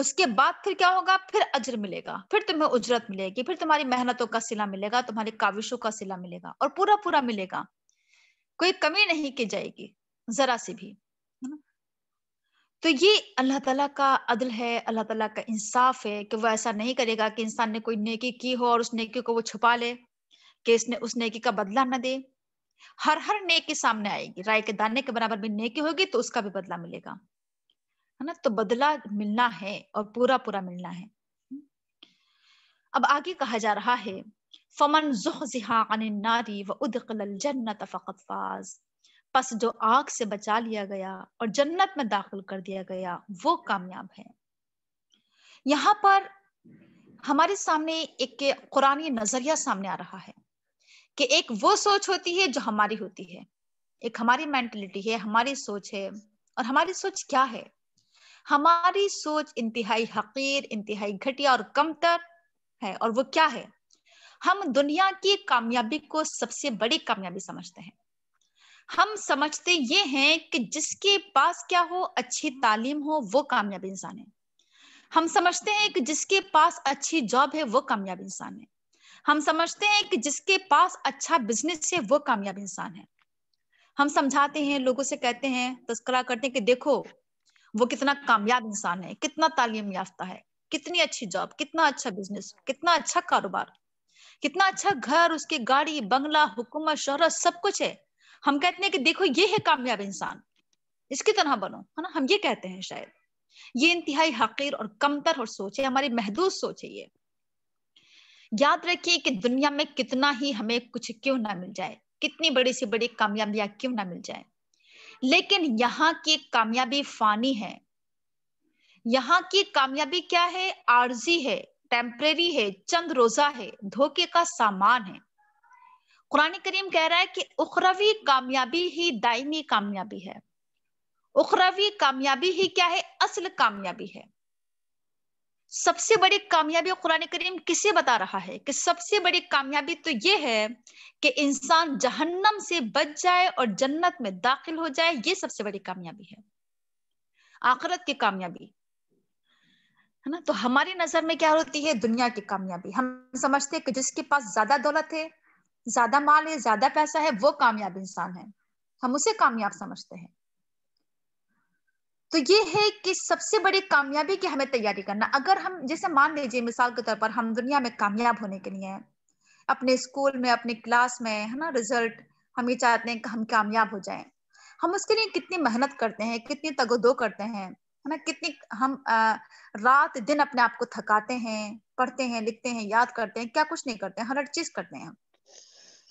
उसके बाद फिर क्या होगा फिर अजर मिलेगा फिर तुम्हें उजरत मिलेगी फिर तुम्हारी मेहनतों का सिला मिलेगा तुम्हारी काविशों का सिला मिलेगा और पूरा पूरा मिलेगा कोई कमी नहीं की जाएगी જરાસે ભી તો યે અલ્લાહ તલા કા અદલ હે અલ્લાહ તલા કા ઇન્સાફ હે કે વો એસા નહીં કરેગા કે ઇન્સાન ને કોઈ નેકી કી હો ઓર ઉસ નેકી કો વો છુપા લે કે ઇસને ઉસ નેકી કા બદલા ન દે હર હર નેકી સામને આયેગી રાઈ કે ધાન્ય કે બરાબર મે નેકી ہوگی તો uska bhi badla milega હેના તો બદલા મિલના હે ઓર પૂરા પૂરા મિલના હે અબ આગે કહા જા રહા હે ફમન ઝુઝિહા અનનાદી વ ઉદખલ અલ જન્નત ફકદ ફાઝ बस जो आग से बचा लिया गया और जन्नत में दाखिल कर दिया गया वो कामयाब है यहाँ पर हमारे सामने एक कुरानी नजरिया सामने आ रहा है कि एक वो सोच होती है जो हमारी होती है एक हमारी मेंटेलिटी है हमारी सोच है और हमारी सोच क्या है हमारी सोच इंतहाई हकीर इंतहाई घटिया और कमतर है और वो क्या है हम दुनिया की कामयाबी को सबसे बड़ी कामयाबी समझते हैं हम समझते ये हैं कि जिसके पास क्या हो अच्छी तालीम हो वो कामयाब इंसान है हम समझते हैं कि जिसके पास अच्छी जॉब है वो कामयाब इंसान है हम समझते हैं कि जिसके पास अच्छा बिजनेस है वो कामयाब इंसान है हम समझाते हैं लोगों से कहते हैं तस्करा करते हैं कि देखो वो कितना कामयाब इंसान है कितना तालीम याफ्ता है कितनी अच्छी जॉब कितना अच्छा बिजनेस कितना अच्छा कारोबार कितना अच्छा घर उसकी गाड़ी बंगला हुकूमत शोहरत सब कुछ है हम कहते हैं कि देखो ये है कामयाब इंसान इसकी तरह बनो है ना हम ये कहते हैं शायद ये इंतहाई हकीर और कमतर और सोच है हमारी महदूद सोच है ये याद रखिए कि दुनिया में कितना ही हमें कुछ क्यों ना मिल जाए कितनी बड़ी से बड़ी कामयाबियां क्यों ना मिल जाए लेकिन यहाँ की कामयाबी फानी है यहाँ की कामयाबी क्या है आरजी है टेम्परेरी है चंद रोजा है धोखे का सामान है कुरान करीम कह रहा है कि उखरवी कामयाबी ही दायमी कामयाबी है उखरवी कामयाबी ही क्या है असल कामयाबी है सबसे बड़ी कामयाबी कुरान करीम किसे बता रहा है कि सबसे बड़ी कामयाबी तो ये है कि इंसान जहन्नम से बच जाए और जन्नत में दाखिल हो जाए ये सबसे बड़ी कामयाबी है आखरत की कामयाबी है ना तो हमारी नजर में क्या होती है दुनिया की कामयाबी हम समझते हैं कि जिसके पास ज्यादा दौलत है ज्यादा माल है ज्यादा पैसा है वो कामयाब इंसान है हम उसे कामयाब समझते हैं तो ये है कि सबसे बड़ी कामयाबी की हमें तैयारी करना अगर हम जैसे मान लीजिए मिसाल के तौर पर हम दुनिया में कामयाब होने के लिए अपने स्कूल में अपने क्लास में है ना रिजल्ट हम ये चाहते हैं कि हम कामयाब हो जाएं हम उसके लिए कितनी मेहनत करते हैं कितनी तगोदो करते हैं है ना कितनी हम आ, रात दिन अपने आप को थकाते हैं पढ़ते हैं लिखते हैं याद करते हैं क्या कुछ नहीं करते हैं हर चीज करते हैं हम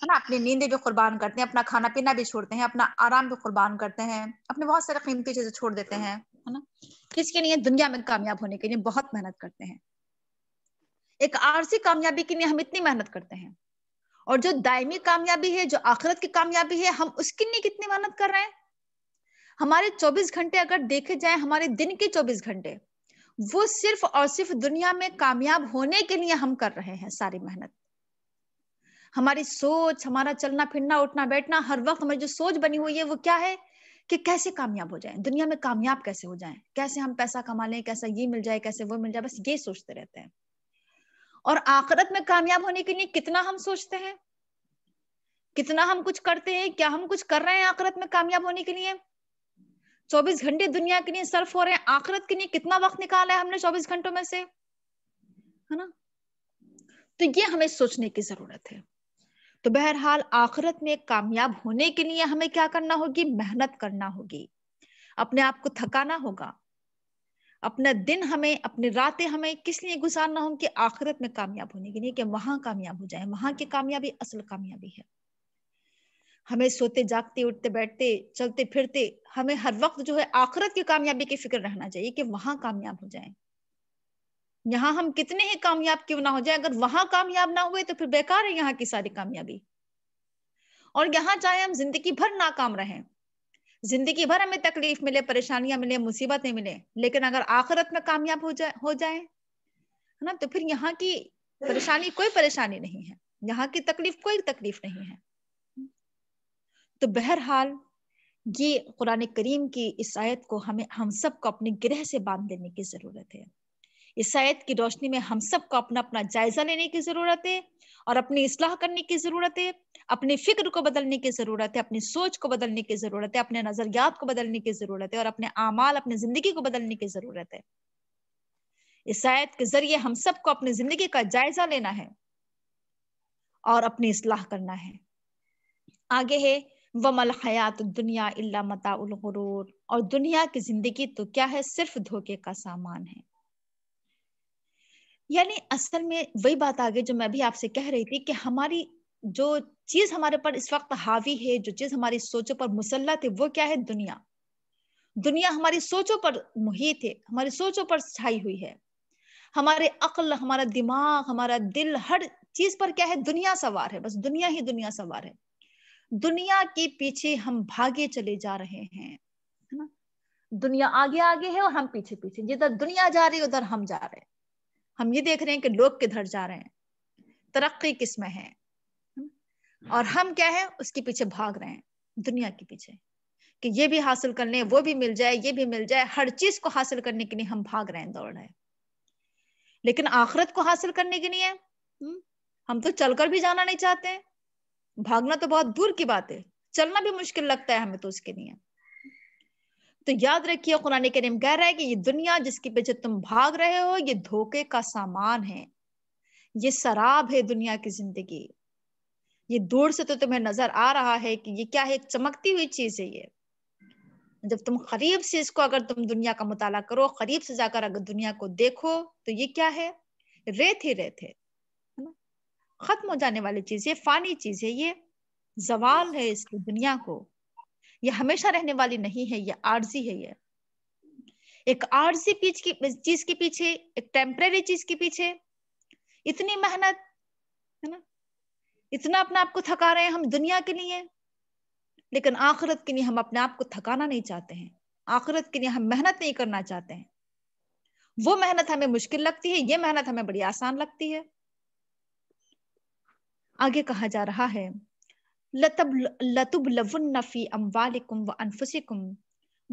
है ना अपनी नींदें भी कुर्बान करते हैं अपना खाना पीना भी छोड़ते हैं अपना आराम भी कुर्बान करते हैं अपने बहुत सारे कीमती चीजें छोड़ देते हैं है ना किसके लिए दुनिया में कामयाब होने के लिए बहुत मेहनत करते हैं एक आरसी कामयाबी के लिए हम इतनी मेहनत करते हैं और जो दायमी कामयाबी है जो आखिरत की कामयाबी है हम उसके लिए कितनी मेहनत कर रहे हैं हमारे 24 घंटे अगर देखे जाए हमारे दिन के 24 घंटे वो सिर्फ और सिर्फ दुनिया में कामयाब होने के लिए हम कर रहे हैं सारी मेहनत हमारी सोच हमारा चलना फिरना उठना बैठना हर वक्त हमारी जो सोच बनी हुई है वो क्या है कि कैसे कामयाब हो जाए दुनिया में कामयाब कैसे हो जाए कैसे हम पैसा कमा लें कैसा ये मिल जाए कैसे वो मिल जाए बस ये सोचते रहते हैं और आखिरत में कामयाब होने के लिए कितना हम सोचते हैं कितना हम कुछ करते हैं क्या हम कुछ कर रहे हैं आखिरत में कामयाब होने के लिए 24 घंटे दुनिया के लिए सर्फ हो रहे हैं आखिरत के लिए कितना वक्त निकाला है हमने 24 घंटों में से है ना तो ये हमें सोचने की जरूरत है तो बहरहाल आखिरत में कामयाब होने के लिए हमें क्या करना होगी मेहनत करना होगी अपने आप को थकाना होगा अपना दिन हमें अपनी रातें हमें किस लिए गुजारना होंगे आखिरत में कामयाब होने के लिए कि वहां कामयाब हो जाए वहां की कामयाबी असल कामयाबी है हमें सोते जागते उठते बैठते चलते फिरते हमें हर वक्त जो है आखिरत की कामयाबी की फिक्र रहना चाहिए कि वहां कामयाब हो जाए यहाँ हम कितने ही कामयाब क्यों ना हो जाए अगर वहां कामयाब ना हुए तो फिर बेकार है यहाँ की सारी कामयाबी और यहाँ चाहे हम जिंदगी भर नाकाम रहे जिंदगी भर हमें तकलीफ मिले परेशानियां मिले मुसीबतें मिले लेकिन अगर आखिरत में कामयाब हो जाए हो जाए है ना तो फिर यहाँ की परेशानी कोई परेशानी नहीं है यहाँ की तकलीफ कोई तकलीफ नहीं है तो बहरहाल ये कुरान करीम की इस आयत को हमें हम सबको अपने गिरह से बांध देने की जरूरत है इस आयत की रोशनी में हम सबको अपना अपना जायजा लेने की जरूरत है और अपनी इसलाह करने की जरूरत है अपनी फिक्र को बदलने की जरूरत है अपनी सोच को बदलने की जरूरत है अपने नजरियात को बदलने की जरूरत है और अपने अमाल अपने जिंदगी को बदलने की जरूरत है इस आयत के जरिए हम सबको अपनी जिंदगी का जायजा लेना है और अपनी इसलाह करना है आगे है वमल हयात दुनिया इल्ला मता और दुनिया की जिंदगी तो क्या है सिर्फ धोखे का सामान है यानी असल में वही बात आ गई जो मैं भी आपसे कह रही थी कि हमारी जो चीज हमारे पर इस वक्त हावी है जो चीज हमारी सोचों पर मुसलत है वो क्या है दुनिया दुनिया हमारी सोचों पर मुहित है हमारी सोचों पर छाई हुई है हमारे अक्ल हमारा दिमाग हमारा दिल हर चीज पर क्या है दुनिया सवार है बस दुनिया ही दुनिया सवार है दुनिया के पीछे हम भागे चले जा रहे हैं है ना दुनिया आगे आगे है और हम पीछे पीछे जिधर दुनिया जा रही है उधर हम जा रहे हैं हम ये देख रहे हैं कि लोग किधर जा रहे हैं तरक्की किस में है और हम क्या है उसके पीछे भाग रहे हैं दुनिया के पीछे कि ये भी हासिल कर लें वो भी मिल जाए ये भी मिल जाए हर चीज को हासिल करने के लिए हम भाग रहे हैं दौड़ रहे हैं लेकिन आखिरत को हासिल करने के लिए हम तो चलकर भी जाना नहीं चाहते भागना तो बहुत दूर की बात है चलना भी मुश्किल लगता है हमें तो उसके लिए तो याद रखिए कुरान करीम कह रहा है कि ये दुनिया जिसके पीछे तुम भाग रहे हो ये धोखे का सामान है ये शराब है दुनिया की जिंदगी ये दूर से तो तुम्हें नजर आ रहा है कि ये क्या है चमकती हुई चीज है ये जब तुम करीब से इसको अगर तुम दुनिया का मुताला करो करीब से जाकर अगर दुनिया को देखो तो ये क्या है रेत ही रेत है ना खत्म हो जाने वाली चीज है फानी चीज है ये जवाल है इसकी दुनिया को ये हमेशा रहने वाली नहीं है ये आरजी है ये एक आरजी पीछ की चीज के पीछे एक टेम्परे चीज के पीछे इतनी मेहनत है ना इतना अपने आप को थका रहे हैं हम दुनिया के लिए लेकिन आखिरत के लिए हम अपने आप को थकाना नहीं चाहते हैं आखिरत के लिए हम मेहनत नहीं करना चाहते हैं वो मेहनत हमें मुश्किल लगती है ये मेहनत हमें बड़ी आसान लगती है आगे कहा जा रहा है لتبلون في أموالكم وأنفسكم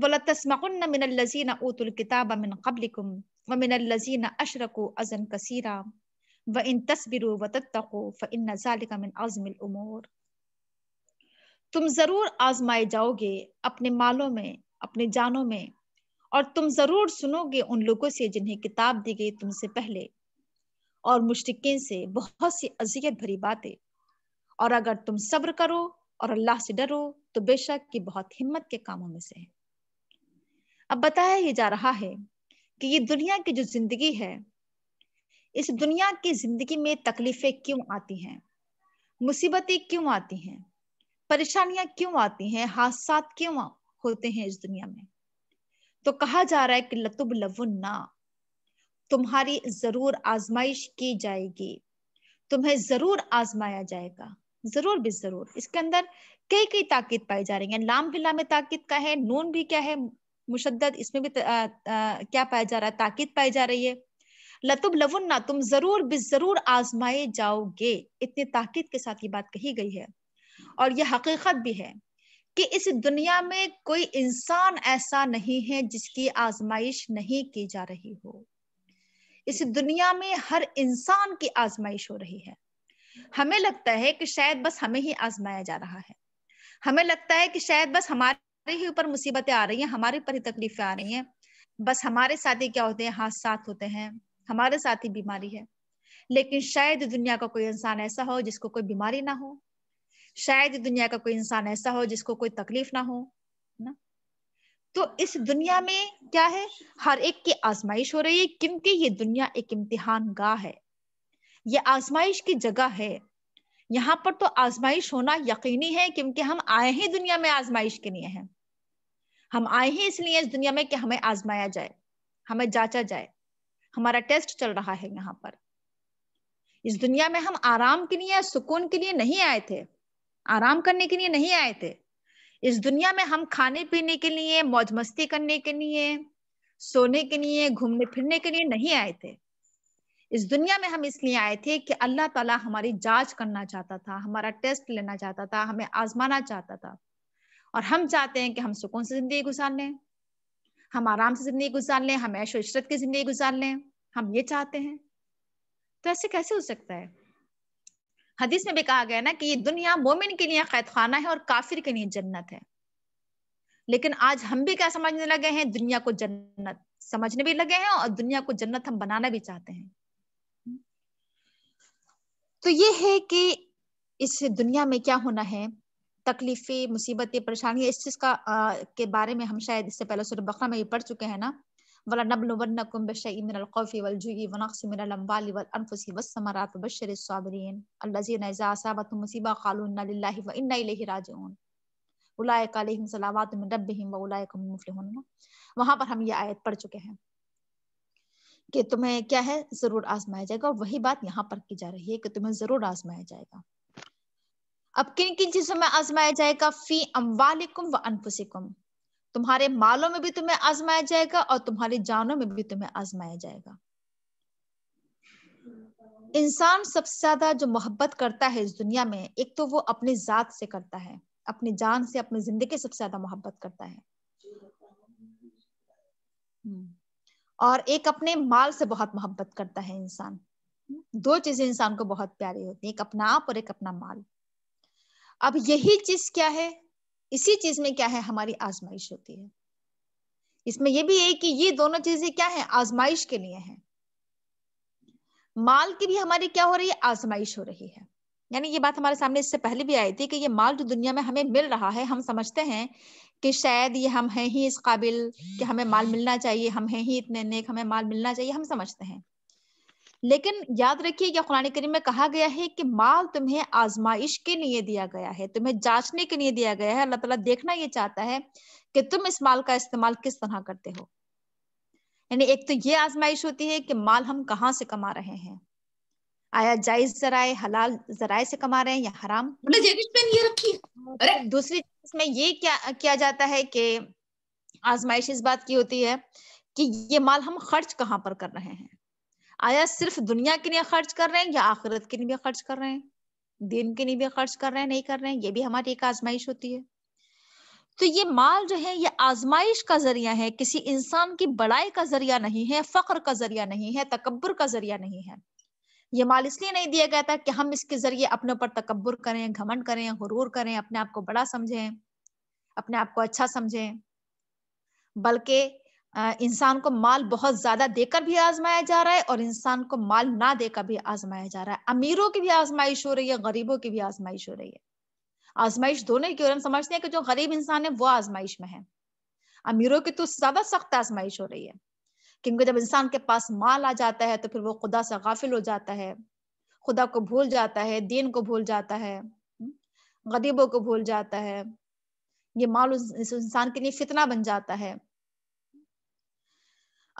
ولتسمعن من الذين أوتوا الكتاب من قبلكم ومن الذين أشركوا أذى كثيرا وإن تصبروا وتتقوا فإن ذلك من عزم الأمور جاؤ گے اپنے مالوں میں اپنے جانوں میں اور تم ضرور سنو گے ان لوگوں سے جنہیں کتاب دی گئی تم سے پہلے اور मुश्किन سے بہت سی اذیت بھری باتیں और अगर तुम सब्र करो और अल्लाह से डरो तो बेशक ये बहुत हिम्मत के कामों में से है अब बताया ये जा रहा है कि ये दुनिया की जो जिंदगी है इस दुनिया की जिंदगी में तकलीफें क्यों आती हैं मुसीबतें क्यों आती हैं परेशानियां क्यों आती हैं हादसा क्यों होते हैं इस दुनिया में तो कहा जा रहा है कि लतुब लवुन्ना तुम्हारी जरूर आजमाइश की जाएगी तुम्हें जरूर आजमाया जाएगा जरूर भी जरूर इसके अंदर कई कई ताकत पाई जा रही है लाम भी लामे ताकत का है नून भी क्या है मुशद इसमें भी आ, आ, क्या पाया जा रहा है ताकत पाई जा रही है लतुब ना तुम जरूर भी जरूर आजमाए जाओगे इतनी ताकत के साथ ये बात कही गई है और यह हकीकत भी है कि इस दुनिया में कोई इंसान ऐसा नहीं है जिसकी आजमाइश नहीं की जा रही हो इस दुनिया में हर इंसान की आजमाइश हो रही है हमें लगता है कि शायद बस हमें ही आजमाया जा रहा है हमें लगता है कि शायद बस हमारे ही ऊपर मुसीबतें आ रही हैं हमारे ऊपर ही तकलीफें आ रही हैं बस हमारे साथ ही क्या होते हैं हाँ, साथ होते हैं हमारे साथ ही बीमारी है लेकिन शायद दुनिया का कोई इंसान ऐसा हो जिसको कोई बीमारी ना हो शायद दुनिया का कोई इंसान ऐसा हो जिसको कोई तकलीफ ना हो ना तो इस दुनिया में क्या है हर एक की आजमाइश हो रही है क्योंकि ये दुनिया एक इम्तिहान गाह है ये आजमाइश की जगह है यहाँ पर तो आजमाइश होना यकीनी है क्योंकि हम आए ही दुनिया में आजमाइश के लिए हैं हम आए ही इसलिए इस दुनिया में कि हमें आजमाया जाए हमें जांचा जाए हमारा टेस्ट चल रहा है यहाँ पर इस दुनिया में हम आराम के लिए सुकून के लिए नहीं आए थे आराम करने के लिए नहीं आए थे इस दुनिया में हम खाने पीने के लिए मौज मस्ती करने के लिए सोने के लिए घूमने फिरने के लिए नहीं आए थे इस दुनिया में हम इसलिए आए थे कि अल्लाह ताला हमारी जांच करना चाहता था हमारा टेस्ट लेना चाहता था हमें आजमाना चाहता था और हम चाहते हैं कि हम सुकून से जिंदगी गुजार लें हम आराम से जिंदगी गुजार लें हम ऐशो इशरत की जिंदगी गुजार लें हम ये चाहते हैं तो ऐसे कैसे हो सकता है हदीस में भी कहा गया ना कि ये दुनिया मोमिन के लिए कैद खाना है और काफिर के लिए जन्नत है लेकिन आज हम भी क्या समझने लगे हैं दुनिया को जन्नत समझने भी लगे हैं और दुनिया को जन्नत हम बनाना भी चाहते हैं तो ये है कि इस दुनिया में क्या होना है तकलीफें मुसीबतें परेशानियां इस चीज का आ, के बारे में हम शायद इससे पहले सुर बकरा में भी पढ़ चुके हैं ना वला मिनल वल जुई मिनल वल बशर الصابرين الذين اذا مصيبه قالوا انا لله وانا اليه راجعون वहां पर हम ये आयत पढ़ चुके हैं कि तुम्हें क्या है जरूर आजमाया जाएगा और वही बात यहाँ पर की जा रही है कि तुम्हें जरूर आजमाया जाएगा अब किन किन चीजों में आजमाया जाएगा फी अम्बालिकुम व अनफुसिकुम तुम्हारे मालों में भी तुम्हें आजमाया जाएगा और तुम्हारी जानों में भी तुम्हें आजमाया जाएगा इंसान सबसे ज्यादा जो मोहब्बत करता है इस दुनिया में एक तो वो अपनी जात से करता है अपनी जान से अपनी जिंदगी सबसे ज्यादा मोहब्बत करता है हम्म। और एक अपने माल से बहुत मोहब्बत करता है इंसान दो चीजें इंसान को बहुत प्यारी होती है एक अपना आप और एक अपना माल अब यही चीज क्या है इसी चीज में क्या है हमारी आजमाइश होती है इसमें यह भी है कि ये दोनों चीजें क्या है आजमाइश के लिए है माल की भी हमारी क्या हो रही है आजमाइश हो रही है यानी ये बात हमारे सामने इससे पहले भी आई थी कि ये माल जो दुनिया में हमें मिल रहा है हम समझते हैं कि शायद ये हम हैं ही इस काबिल कि हमें माल मिलना चाहिए हम हैं ही इतने नेक हमें माल मिलना चाहिए हम समझते हैं लेकिन याद रखिए कि कुरान करीम में कहा गया है कि माल तुम्हें आजमाइश के लिए दिया गया है तुम्हें जांचने के लिए दिया गया है अल्लाह तला देखना ये चाहता है कि तुम इस माल का इस्तेमाल किस तरह करते हो यानी एक तो ये आजमाइश होती है कि माल हम कहाँ से कमा रहे हैं आया जायज जराए हलाल जराए से कमा रहे हैं या हराम ये रखी दूसरी इसमें ये क्या किया जाता है कि आजमाइश इस बात की होती है कि ये माल हम खर्च कहाँ पर कर रहे हैं आया सिर्फ दुनिया के लिए खर्च कर रहे हैं या आखिरत के लिए भी खर्च कर रहे हैं दिन के लिए भी खर्च कर रहे हैं नहीं कर रहे हैं ये भी हमारी एक आजमाइश होती है तो ये माल जो है ये आजमाइश का जरिया है किसी इंसान की बड़ाई का जरिया नहीं है फख्र का जरिया नहीं है तकबर का जरिया नहीं है ये माल इसलिए नहीं दिया गया था कि हम इसके जरिए अपने ऊपर तकबर करें घमंड करें गुरूर करें अपने आप को बड़ा समझें अपने आप को अच्छा समझें बल्कि इंसान को माल बहुत ज्यादा देकर भी आजमाया जा रहा है और इंसान को माल ना देकर भी आजमाया जा रहा है अमीरों की भी आजमाइश हो रही है गरीबों की भी आजमाइश हो रही है आजमाइश दोनों की ओर हम समझते हैं कि जो गरीब इंसान है वो आजमाइश में है अमीरों की तो ज्यादा सख्त आजमाइश हो रही है क्योंकि जब इंसान के पास माल आ जाता है तो फिर वो खुदा से गाफिल हो जाता है खुदा को भूल जाता है दीन को भूल जाता है हम्म, गरीबों को भूल जाता है ये माल उस इंसान के लिए फितना बन जाता है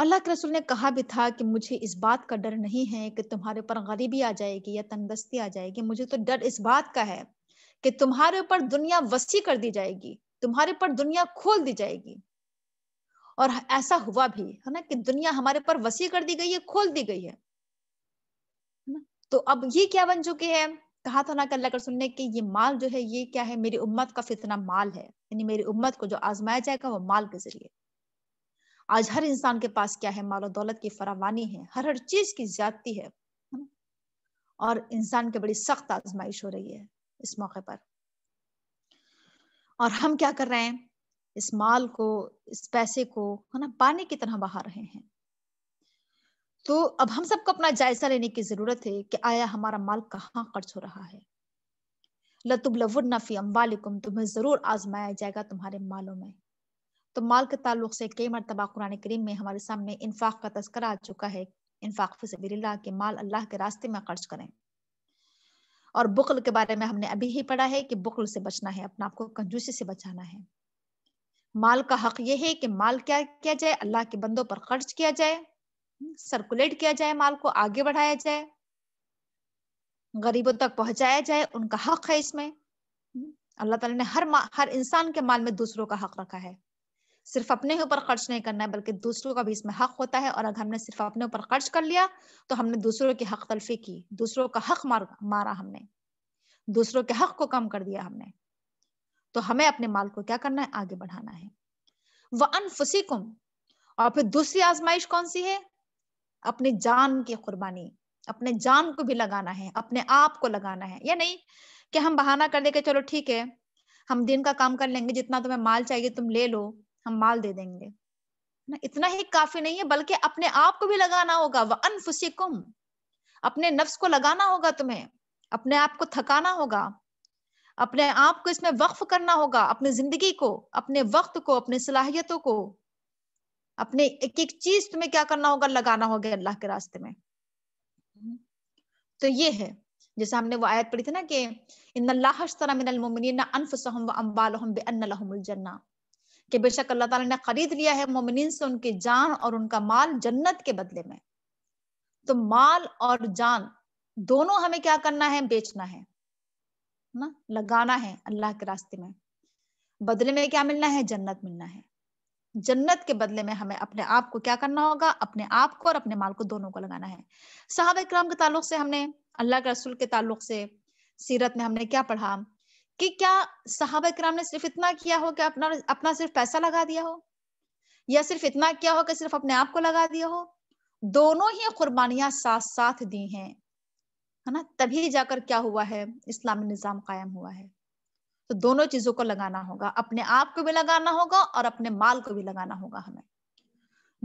अल्लाह के रसूल ने कहा भी था कि मुझे इस बात का डर नहीं है कि तुम्हारे ऊपर गरीबी आ जाएगी या तंदस्ती आ जाएगी मुझे तो डर इस बात का है कि तुम्हारे ऊपर दुनिया वसी कर दी जाएगी तुम्हारे ऊपर दुनिया खोल दी जाएगी और ऐसा हुआ भी है ना कि दुनिया हमारे पर वसी कर दी गई है खोल दी गई है तो अब ये क्या बन चुके हैं कहा था ना कल कर सुनने के ये माल जो है ये क्या है मेरी उम्मत का फितना माल है यानी मेरी उम्मत को जो आजमाया जाएगा वो माल के जरिए आज हर इंसान के पास क्या है और दौलत की फरावानी है हर हर चीज की ज्यादती है और इंसान की बड़ी सख्त आजमाइश हो रही है इस मौके पर और हम क्या कर रहे हैं इस माल को इस पैसे को है ना पानी की तरह बहा रहे हैं तो अब हम सबको अपना जायजा लेने की जरूरत है कि आया हमारा माल कहाँ खर्च हो रहा है लतुब लफी अम्बालिकुम तुम्हें जरूर आजमाया जाएगा तुम्हारे मालों में तो माल के ताल्लुक से कई मरतबा कुरान करीम में हमारे सामने इनफाक का तस्करा आ चुका है इनफाक फसबिल्ला के माल अल्लाह के रास्ते में खर्च करें और बुकल के बारे में हमने अभी ही पढ़ा है कि बुकल से बचना है अपने आप को कंजूसी से बचाना है माल का हक ये है कि माल क्या किया जाए अल्लाह के बंदों पर खर्च किया जाए सर्कुलेट हम्म, किया जाए माल को आगे बढ़ाया जाए गरीबों तक पहुंचाया जाए उनका हक है इसमें हम्म, अल्लाह ताला ने हर हर इंसान के माल में दूसरों का हक रखा है सिर्फ अपने ऊपर खर्च नहीं करना है बल्कि दूसरों का भी इसमें हक होता है और अगर हमने सिर्फ अपने ऊपर खर्च कर लिया तो हमने दूसरों की हक तलफी की दूसरों का हक मार, मारा हमने दूसरों के हक को कम कर दिया हमने तो हमें अपने माल को क्या करना है आगे बढ़ाना है व अनफुसिकुम और फिर दूसरी आजमाइश कौन सी है अपनी जान की कुर्बानी अपने जान को भी लगाना है अपने आप को लगाना है या नहीं कि हम बहाना कर दे के चलो ठीक है हम दिन का काम कर लेंगे जितना तुम्हें माल चाहिए तुम ले लो हम माल दे देंगे ना इतना ही काफी नहीं है बल्कि अपने आप को भी लगाना होगा वह अनफुसिकुम अपने नफ्स को लगाना होगा तुम्हें अपने आप को थकाना होगा अपने आप को इसमें वक्फ करना होगा अपनी जिंदगी को अपने वक्त को अपनी सलाहियतों को अपने एक एक चीज तुम्हें क्या करना होगा लगाना होगा अल्लाह के रास्ते में तो ये है जैसे हमने वो आयत पढ़ी थी ना कि इन अल्लाह कि बेशक अल्लाह ताला ने खरीद लिया है मोमिन से उनकी जान और उनका माल जन्नत के बदले में तो माल और जान दोनों हमें क्या करना है बेचना है ना लगाना है अल्लाह के रास्ते में बदले में क्या मिलना है जन्नत मिलना है जन्नत के बदले में हमें अपने आप को क्या करना होगा अपने आप को और अपने माल को दोनों को लगाना है साहब इक्राम के ताल्लुक से हमने अल्लाह के रसुल के ताल्लुक से सीरत में हमने क्या पढ़ा कि क्या साहब इक्राम ने सिर्फ इतना किया हो कि अपना अपना सिर्फ पैसा लगा दिया हो या सिर्फ इतना किया हो कि सिर्फ अपने आप को लगा दिया हो दोनों ही कुर्बानियां साथ साथ दी हैं है ना तभी जाकर क्या हुआ है इस्लामी निज़ाम कायम हुआ है तो दोनों चीजों को लगाना होगा अपने आप को भी लगाना होगा और अपने माल को भी लगाना होगा हमें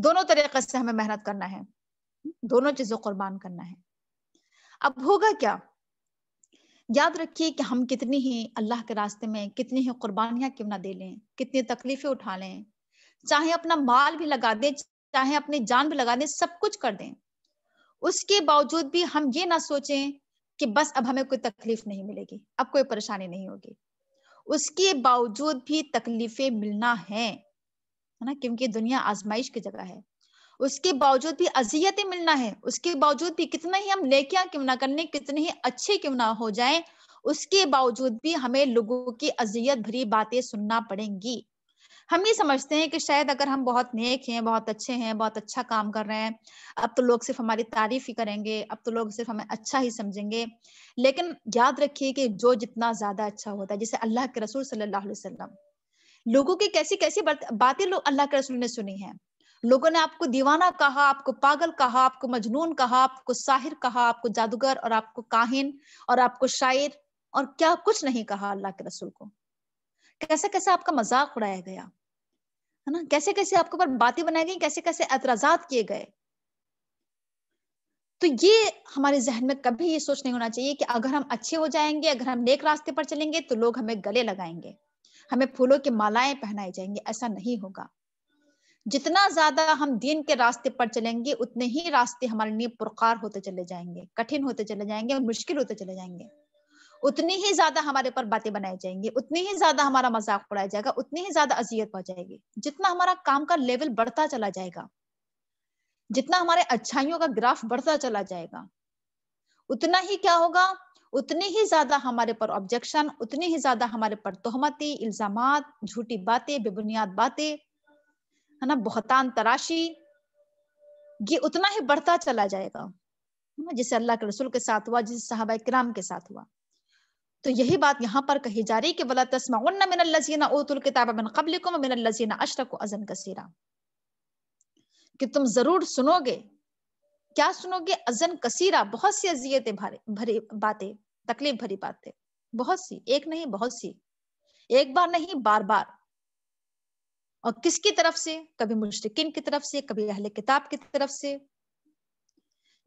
दोनों तरीके से हमें मेहनत करना है दोनों चीजों कुर्बान करना है अब होगा क्या याद रखिए कि हम कितनी ही अल्लाह के रास्ते में कितनी ही कुर्बानियां क्यों ना दे लें कितनी तकलीफें उठा लें चाहे अपना माल भी लगा दें चाहे अपनी जान भी लगा दें सब कुछ कर दें उसके बावजूद भी हम ये ना सोचें कि बस अब हमें कोई तकलीफ नहीं मिलेगी अब कोई परेशानी नहीं होगी उसके बावजूद भी तकलीफें मिलना है है ना क्योंकि दुनिया आजमाइश की जगह है उसके बावजूद भी अजियतें मिलना है उसके बावजूद भी कितना ही हम लेकिया क्यों ना करने कितने ही अच्छे क्यों ना हो जाए उसके बावजूद भी हमें लोगों की अजियत भरी बातें सुनना पड़ेंगी हम ये समझते हैं कि शायद अगर हम बहुत नेक हैं बहुत अच्छे हैं बहुत अच्छा काम कर रहे हैं अब तो लोग सिर्फ हमारी तारीफ ही करेंगे अब तो लोग सिर्फ हमें अच्छा ही समझेंगे लेकिन याद रखिए कि जो जितना ज्यादा अच्छा होता है जैसे अल्लाह के रसूल सल्लल्लाहु अलैहि वसल्लम लोगों की कैसी कैसी बातें लोग अल्लाह के रसूल ने सुनी है लोगों ने आपको दीवाना कहा आपको पागल कहा आपको मजनून कहा आपको साहिर कहा आपको जादूगर और आपको काहिन और आपको शायर और क्या कुछ नहीं कहा अल्लाह के रसूल को कैसा कैसा आपका मजाक उड़ाया गया है ना कैसे कैसे आपके ऊपर बातें बनाई गई कैसे कैसे एतराजात किए गए तो ये हमारे जहन में कभी ये सोच नहीं होना चाहिए कि अगर हम अच्छे हो जाएंगे अगर हम नेक रास्ते पर चलेंगे तो लोग हमें गले लगाएंगे हमें फूलों की मालाएं पहनाई जाएंगे ऐसा नहीं होगा जितना ज्यादा हम दीन के रास्ते पर चलेंगे उतने ही रास्ते हमारे लिए पुरकार होते चले जाएंगे कठिन होते चले जाएंगे और मुश्किल होते चले जाएंगे उतनी ही ज्यादा हमारे ऊपर बातें बनाई जाएंगी उतनी ही ज्यादा हमारा मजाक उड़ाया जाएगा उतनी ही ज्यादा अजियत पहुंचाएगी जितना हमारा काम का लेवल बढ़ता चला जाएगा जितना हमारे अच्छाइयों का ग्राफ बढ़ता चला जाएगा उतना ही क्या होगा उतनी ही ज्यादा हमारे पर ऑब्जेक्शन उतनी ही ज्यादा हमारे पर तोहमती इल्जाम झूठी बातें बेबुनियाद बातें है ना बहतान तराशी ये उतना ही बढ़ता चला जाएगा जिसे अल्लाह के रसूल के साथ हुआ जिसे साहब कराम के साथ हुआ तो यही बात यहाँ पर कही जा रही कि वाला कि तुम जरूर सुनोगे क्या सुनोगे अजन कसीरा बहुत सी अजियतें भरी बातें तकलीफ भरी बातें बहुत सी एक नहीं बहुत सी एक बार नहीं बार बार और किसकी तरफ से कभी मुश्किन की तरफ से कभी अहले किताब की तरफ से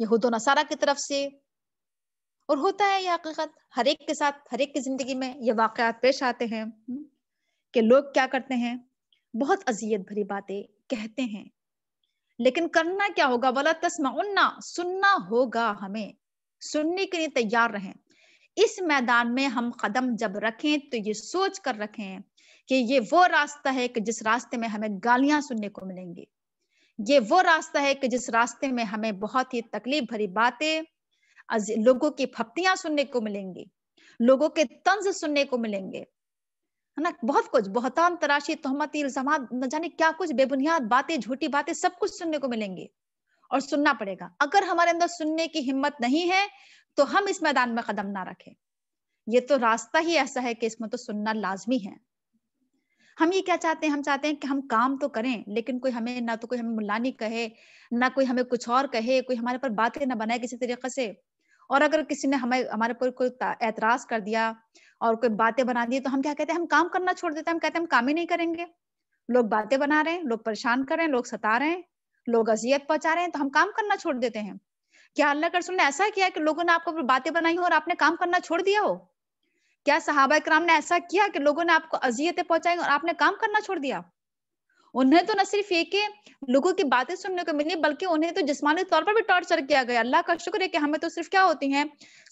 यहूदो नसारा की तरफ से और होता है ये हकीकत हर एक के साथ हर एक की जिंदगी में ये वाकयात पेश आते हैं हम्म, कि लोग क्या करते हैं बहुत अजियत भरी बातें कहते हैं लेकिन करना क्या होगा वाला तस्मा सुनना होगा हमें सुनने के लिए तैयार रहें इस मैदान में हम कदम जब रखें तो ये सोच कर रखें कि ये वो रास्ता है कि जिस रास्ते में हमें गालियां सुनने को मिलेंगी ये वो रास्ता है कि जिस रास्ते में हमें बहुत ही तकलीफ भरी बातें लोगों की फप्तियां सुनने को मिलेंगी लोगों के तंज सुनने को मिलेंगे है ना बहुत कुछ बहुतान तराशी तोहमती इल्जाम न जाने क्या कुछ बेबुनियाद बातें झूठी बातें सब कुछ सुनने को मिलेंगे और सुनना पड़ेगा अगर हमारे अंदर सुनने की हिम्मत नहीं है तो हम इस मैदान में कदम ना रखें ये तो रास्ता ही ऐसा है कि इसमें तो सुनना लाजमी है हम ये क्या चाहते हैं हम चाहते हैं कि हम काम तो करें लेकिन कोई हमें ना तो कोई हमें मुलानी कहे ना कोई हमें कुछ और कहे कोई हमारे पर बातें ना बनाए किसी तरीके से और अगर किसी ने हमें हमारे ऊपर कोई ऐतराज़ कर दिया और कोई बातें बना दी तो हम क्या कहते हैं हम काम करना छोड़ देते हैं हम कहते हैं हम काम ही नहीं करेंगे लोग बातें बना रहे हैं लोग परेशान कर रहे हैं लोग सता रहे हैं लोग अजियत पहुंचा रहे हैं तो हम काम करना छोड़ देते हैं क्या अल्लाह के रसूल ने ऐसा किया कि लोगों ने आपको बातें बनाई हो और आपने काम करना छोड़ दिया हो क्या सहाबा कराम ने ऐसा किया कि लोगों ने आपको अजियतें पहुंचाई और आपने काम करना छोड़ दिया उन्हें तो न सिर्फ ये कि लोगों की बातें सुनने को मिली बल्कि उन्हें तो जिसमानी तौर पर भी टॉर्चर किया गया अल्लाह का शुक्र है कि हमें तो सिर्फ क्या होती हैं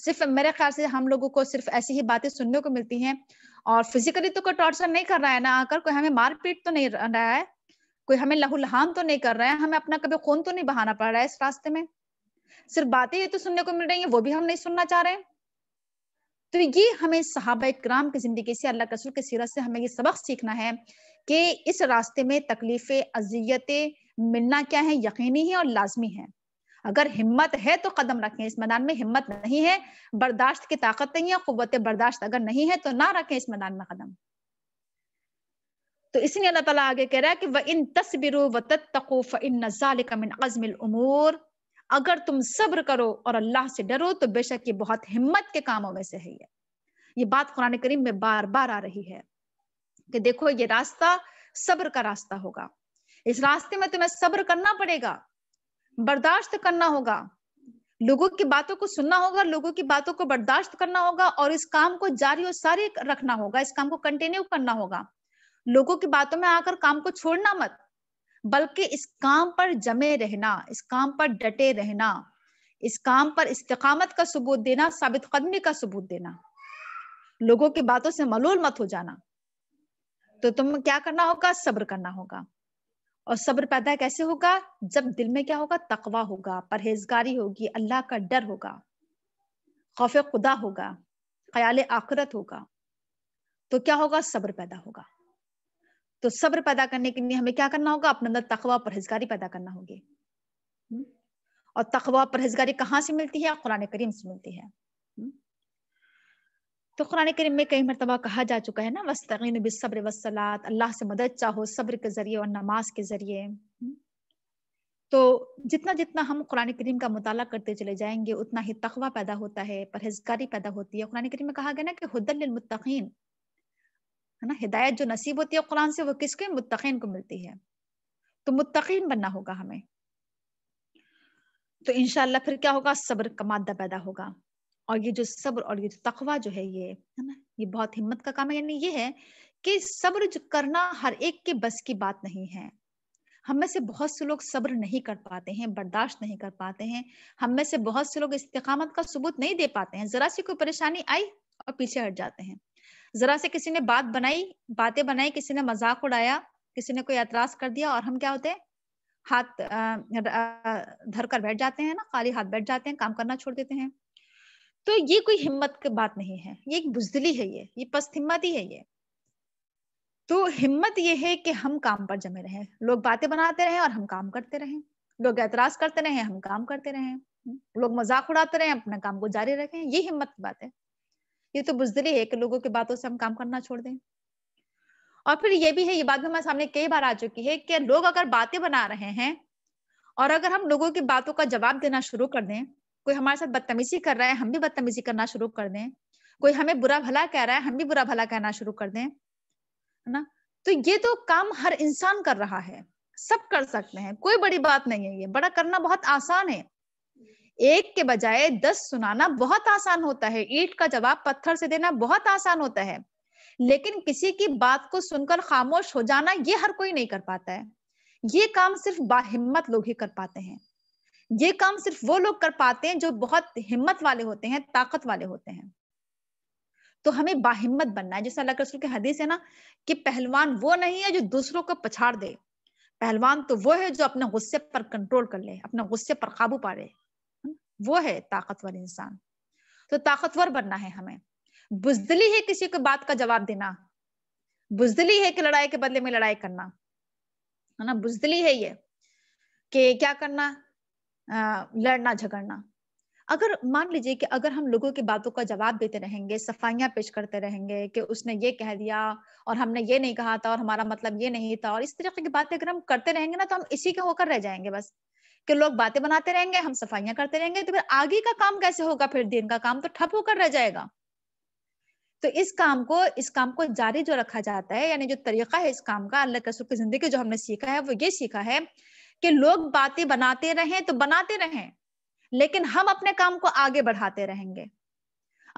सिर्फ मेरे ख्याल से हम लोगों को सिर्फ ऐसी ही बातें सुनने को मिलती हैं और फिजिकली तो कोई टॉर्चर नहीं कर रहा है ना आकर कोई हमें मारपीट तो नहीं रहा है कोई हमें लहुल्हान तो नहीं कर रहा है हमें अपना कभी खून तो नहीं बहाना पड़ रहा है इस रास्ते में सिर्फ बातें ये तो सुनने को मिल रही है वो भी हम नहीं सुनना चाह रहे हैं तो ये हमें सहाबा इक्राम की जिंदगी से अल्लाह कसूर के सीरत से हमें ये सबक सीखना है कि इस रास्ते में तकलीफें अजियतें मिलना क्या है यकीनी है और लाजमी है अगर हिम्मत है तो कदम रखें इस मैदान में हिम्मत नहीं है बर्दाश्त की ताकत नहीं है कुत बर्दाश्त अगर नहीं है तो ना रखें इस मैदान में कदम तो इसलिए अल्लाह तला आगे कह रहा है कि वह इन तस्बिर व तत्तको इन अगर तुम सब्र करो और अल्लाह से डरो तो बेशक ये बहुत हिम्मत के कामों में से है ये ये बात कुरान करीम में बार बार आ रही है कि देखो ये रास्ता सब्र का रास्ता होगा इस रास्ते में तुम्हें सब्र करना पड़ेगा बर्दाश्त करना होगा लोगों की बातों को सुनना होगा लोगों की बातों को बर्दाश्त करना होगा और इस काम को जारी और सारी रखना होगा इस काम को कंटिन्यू करना होगा लोगों की बातों में आकर काम को छोड़ना मत बल्कि इस काम पर जमे रहना इस काम पर डटे रहना इस काम पर इस्तकामत का सबूत देना साबित कदमी का सबूत देना लोगों की बातों से मलोल मत हो जाना तो तुम क्या करना होगा सब्र करना होगा और सब्र पैदा कैसे होगा जब दिल में क्या होगा तकवा होगा परहेजगारी होगी अल्लाह का डर होगा खौफ खुदा होगा ख्याल आखरत होगा तो क्या होगा सब्र पैदा होगा तो सब्र पैदा करने के लिए हमें क्या करना होगा अपने अंदर तकवा परहेजगारी पैदा करना होगी हम्म? और तकवा परहेजगारी कहाँ से मिलती है कुरान करीम से मिलती है तो कुरान करीम में कई मरतबा कहा जा चुका है ना वस्तिन बिसब्र वसलात अल्लाह से मदद चाहो सब्र के जरिए और नमाज के जरिए तो जितना जितना हम कुरान करीम का मुताल करते चले जाएंगे उतना ही तखबा पैदा होता है परहेजगारी पैदा होती है कुरान करीम में कहा गया ना कि हदलमतकीन है ना हिदायत जो नसीब होती है कुरान से वो किसके मुतकीन को मिलती है तो मुतकीन बनना होगा हमें तो इनशाला फिर क्या होगा सब्र का मादा पैदा होगा और ये जो सब्र और ये जो तकवा जो है ये है ना ये बहुत हिम्मत का काम है यानी ये है कि सब्र करना हर एक के बस की बात नहीं है हम में से बहुत से लोग सब्र नहीं कर पाते हैं बर्दाश्त नहीं कर पाते हैं हम में से बहुत से लोग इस्तेकामत का सबूत नहीं दे पाते हैं जरा सी कोई परेशानी आई और पीछे हट जाते हैं जरा से किसी ने बात बनाई बातें बनाई किसी ने मजाक उड़ाया किसी ने कोई एतराज कर दिया और हम क्या होते हैं हाथ धर कर बैठ जाते हैं ना खाली हाथ बैठ जाते हैं काम करना छोड़ देते हैं तो ये कोई हिम्मत की बात नहीं है ये एक बुजदली है ये ये पस्त हिम्मत ही है ये तो हिम्मत ये है कि हम काम पर जमे रहे लोग बातें बनाते रहे और हम काम करते रहे लोग एतराज करते रहे हम काम करते रहे लोग मजाक उड़ाते रहे अपना काम को जारी रखें ये हिम्मत की बात है ये तो बुजदली है कि लोगों की बातों से हम काम करना छोड़ दें और फिर ये भी है ये बात भी हमारे सामने कई बार आ चुकी है कि लोग अगर बातें बना रहे हैं और अगर हम लोगों की बातों का जवाब देना शुरू कर दें कोई हमारे साथ बदतमीजी कर रहा है हम भी बदतमीजी करना शुरू कर दें कोई हमें बुरा भला कह रहा है हम भी बुरा भला कहना शुरू कर दें है ना तो ये तो काम हर इंसान कर रहा है सब कर सकते हैं कोई बड़ी बात नहीं है ये बड़ा करना बहुत आसान है एक के बजाय दस सुनाना बहुत आसान होता है ईट का जवाब पत्थर से देना बहुत आसान होता है लेकिन किसी की बात को सुनकर खामोश हो जाना ये हर कोई नहीं कर पाता है ये काम सिर्फ बाहिम्मत लोग ही कर पाते हैं ये काम सिर्फ वो लोग कर पाते हैं जो बहुत हिम्मत वाले होते हैं ताकत वाले होते हैं तो हमें बाहिम्मत बनना है जैसे अल्लाह के रसूल की हदीस है ना कि पहलवान वो नहीं है जो दूसरों को पछाड़ दे पहलवान तो वो है जो अपने गुस्से पर कंट्रोल कर ले अपने गुस्से पर काबू पा ले वो है ताकतवर इंसान तो ताकतवर बनना है हमें बुजदली है किसी को बात का जवाब देना बुजदली है कि लड़ाई के बदले में लड़ाई करना है ना बुजदली है ये कि क्या करना लड़ना झगड़ना अगर मान लीजिए कि अगर हम लोगों की बातों का जवाब देते रहेंगे सफाइयां पेश करते रहेंगे कि उसने ये कह दिया और हमने ये नहीं कहा था और हमारा मतलब ये नहीं था और इस तरीके की बातें अगर हम करते रहेंगे ना तो हम इसी के होकर रह जाएंगे बस कि लोग बातें बनाते रहेंगे हम सफाइयां करते रहेंगे तो फिर आगे का काम कैसे होगा फिर दिन का काम तो ठप होकर रह जाएगा तो इस काम को इस काम को जारी जो रखा जाता है यानी जो तरीका है इस काम का अल्लाह कसूर की जिंदगी जो हमने सीखा है वो ये सीखा है कि लोग बातें बनाते रहें तो बनाते रहें लेकिन हम अपने काम को आगे बढ़ाते रहेंगे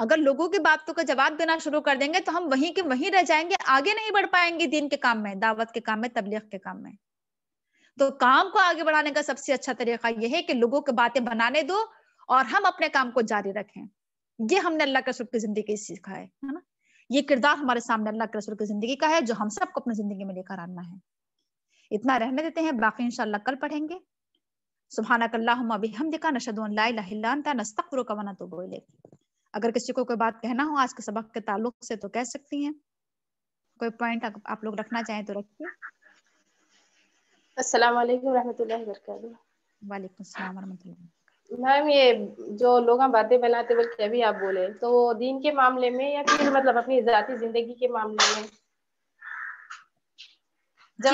अगर लोगों की बातों का जवाब देना शुरू कर देंगे तो हम वहीं के वहीं रह जाएंगे आगे नहीं बढ़ पाएंगे दिन के काम में दावत के काम में तबलीग के काम में तो काम को आगे बढ़ाने का सबसे अच्छा तरीका यह है कि लोगों को बातें बनाने दो और हम अपने काम को जारी रखें ये हमने अल्लाह के रसूल की जिंदगी सीखा है ना ये किरदार हमारे सामने अल्लाह के रसूल की जिंदगी का है जो हम सबको अपनी जिंदगी में लेकर आना है इतना रहने देते हैं बाकी इनशाला कल पढ़ेंगे सुबहानकल्लाबिहमदिका तो बोले अगर किसी को कोई बात कहना हो आज के सबक के ताल्लुक से तो कह सकती हैं कोई पॉइंट आप लोग रखना चाहें तो रखिए मैम ये जो लोग बातें बनाते बल्कि अभी आप बोले तो दीन के मामले में या फिर मतलब अपनी जिंदगी के मामले में जब